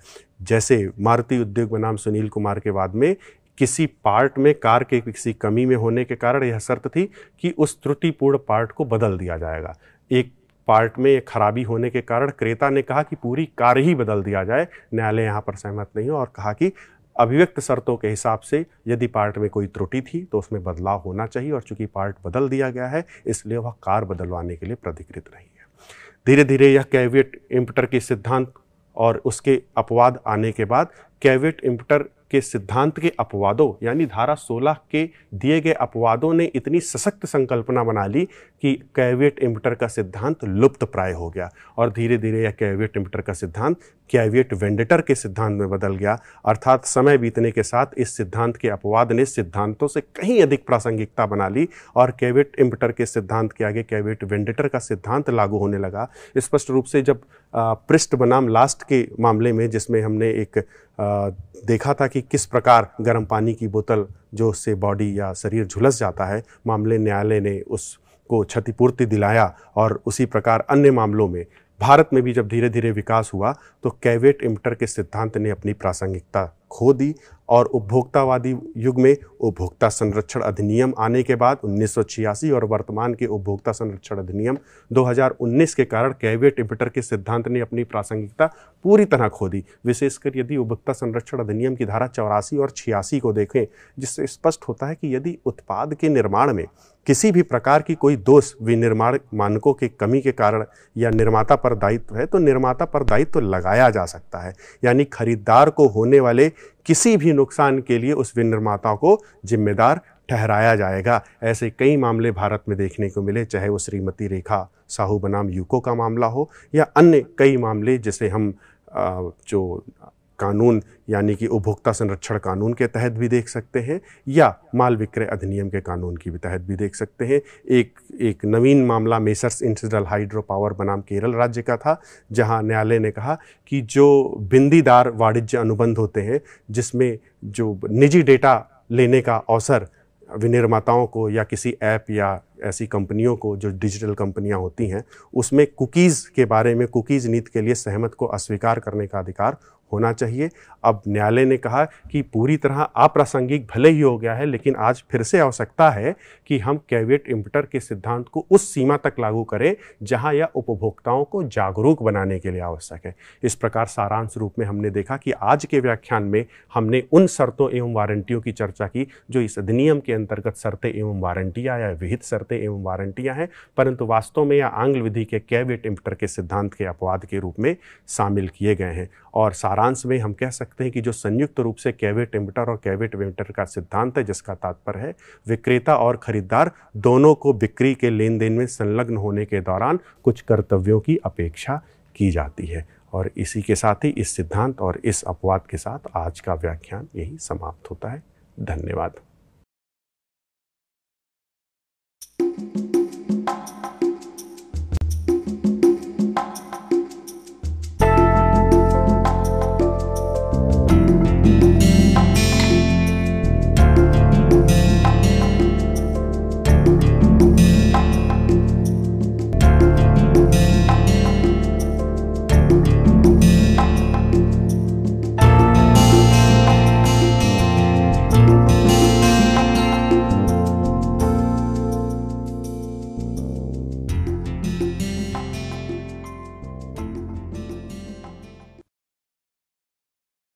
जैसे मारुति उद्योग बनाम सुनील कुमार के बाद में किसी पार्ट में कार के किसी कमी में होने के कारण यह शर्त थी कि उस त्रुटिपूर्ण पार्ट को बदल दिया जाएगा एक पार्ट में खराबी होने के कारण क्रेता ने कहा कि पूरी कार ही बदल दिया जाए न्यायालय यहाँ पर सहमत नहीं हो और कहा कि अभिव्यक्त शर्तों के हिसाब से यदि पार्ट में कोई त्रुटि थी तो उसमें बदलाव होना चाहिए और चूंकि पार्ट बदल दिया गया है इसलिए वह कार बदलवाने के लिए प्रतिकृत रही है धीरे धीरे यह कैवियट इम्पटर के सिद्धांत और उसके अपवाद आने के बाद कैवियट इम्पटर के सिद्धांत के अपवादों यानी धारा 16 के दिए गए अपवादों ने इतनी सशक्त संकल्पना बना ली कि कैवियट इमिटर का सिद्धांत लुप्त प्राय हो गया और धीरे धीरे यह कैवियट इमिटर का सिद्धांत कैवियट वेंडेटर के सिद्धांत में बदल गया अर्थात समय बीतने के साथ इस सिद्धांत के अपवाद ने सिद्धांतों से कहीं अधिक प्रासंगिकता बना ली और कैवियट इमिटर के सिद्धांत के आगे कैवियट वेंडेटर का सिद्धांत लागू होने लगा स्पष्ट रूप से जब पृष्ठ बनाम लास्ट के मामले में जिसमें हमने एक देखा था कि किस प्रकार गर्म पानी की बोतल जो उससे बॉडी या शरीर झुलस जाता है मामले न्यायालय ने उस को क्षतिपूर्ति दिलाया और उसी प्रकार अन्य मामलों में भारत में भी जब धीरे धीरे विकास हुआ तो कैवेट इम्टर के सिद्धांत ने अपनी प्रासंगिकता खो दी और उपभोक्तावादी युग में उपभोक्ता संरक्षण अधिनियम आने के बाद उन्नीस और वर्तमान के उपभोक्ता संरक्षण अधिनियम 2019 के कारण कैविएट टिपिटर के सिद्धांत ने अपनी प्रासंगिकता पूरी तरह खो दी विशेषकर यदि उपभोक्ता संरक्षण अधिनियम की धारा चौरासी और छियासी को देखें जिससे स्पष्ट होता है कि यदि उत्पाद के निर्माण में किसी भी प्रकार की कोई दोष विनिर्माण मानकों के कमी के कारण या निर्माता पर दायित्व है तो निर्माता पर दायित्व लगाया जा सकता है यानी खरीदार को होने वाले किसी भी नुकसान के लिए उस विनिर्माता को जिम्मेदार ठहराया जाएगा ऐसे कई मामले भारत में देखने को मिले चाहे वो श्रीमती रेखा साहू बनाम यूको का मामला हो या अन्य कई मामले जिसे हम जो कानून यानी कि उपभोक्ता संरक्षण कानून के तहत भी देख सकते हैं या माल विक्रय अधिनियम के कानून के तहत भी देख सकते हैं एक एक नवीन मामला मेसर्स इंसिडल हाइड्रो पावर बनाम केरल राज्य का था जहां न्यायालय ने कहा कि जो बिंदीदार वाणिज्य अनुबंध होते हैं जिसमें जो निजी डेटा लेने का अवसर विनिर्माताओं को या किसी ऐप या ऐसी कंपनियों को जो डिजिटल कंपनियां होती हैं उसमें कुकीज़ के बारे में कुकीज़ नीति के लिए सहमत को अस्वीकार करने का अधिकार होना चाहिए अब न्यायालय ने कहा कि पूरी तरह अप्रासंगिक भले ही हो गया है लेकिन आज फिर से आवश्यकता है कि हम कैवेट इम्पटर के सिद्धांत को उस सीमा तक लागू करें जहां यह उपभोक्ताओं को जागरूक बनाने के लिए आवश्यक है इस प्रकार सारांश रूप में हमने देखा कि आज के व्याख्यान में हमने उन शर्तों एवं वारंटियों की चर्चा की जो इस अधिनियम के अंतर्गत शर्तें एवं वारंटियाँ या विहित शर्तें एवं वारंटियाँ हैं परंतु वास्तव में यह आंग्ल विधि के कैवेट इम्पटर के सिद्धांत के अपवाद के रूप में शामिल किए गए हैं और सारांश सारांश में हम कह सकते हैं कि जो संयुक्त रूप से कैवेट इमिटर और कैवेट विमिटर का सिद्धांत है जिसका तात्पर्य है विक्रेता और खरीदार दोनों को बिक्री के लेन देन में संलग्न होने के दौरान कुछ कर्तव्यों की अपेक्षा की जाती है और इसी के साथ ही इस सिद्धांत और इस अपवाद के साथ आज का व्याख्यान यही समाप्त होता है धन्यवाद thank you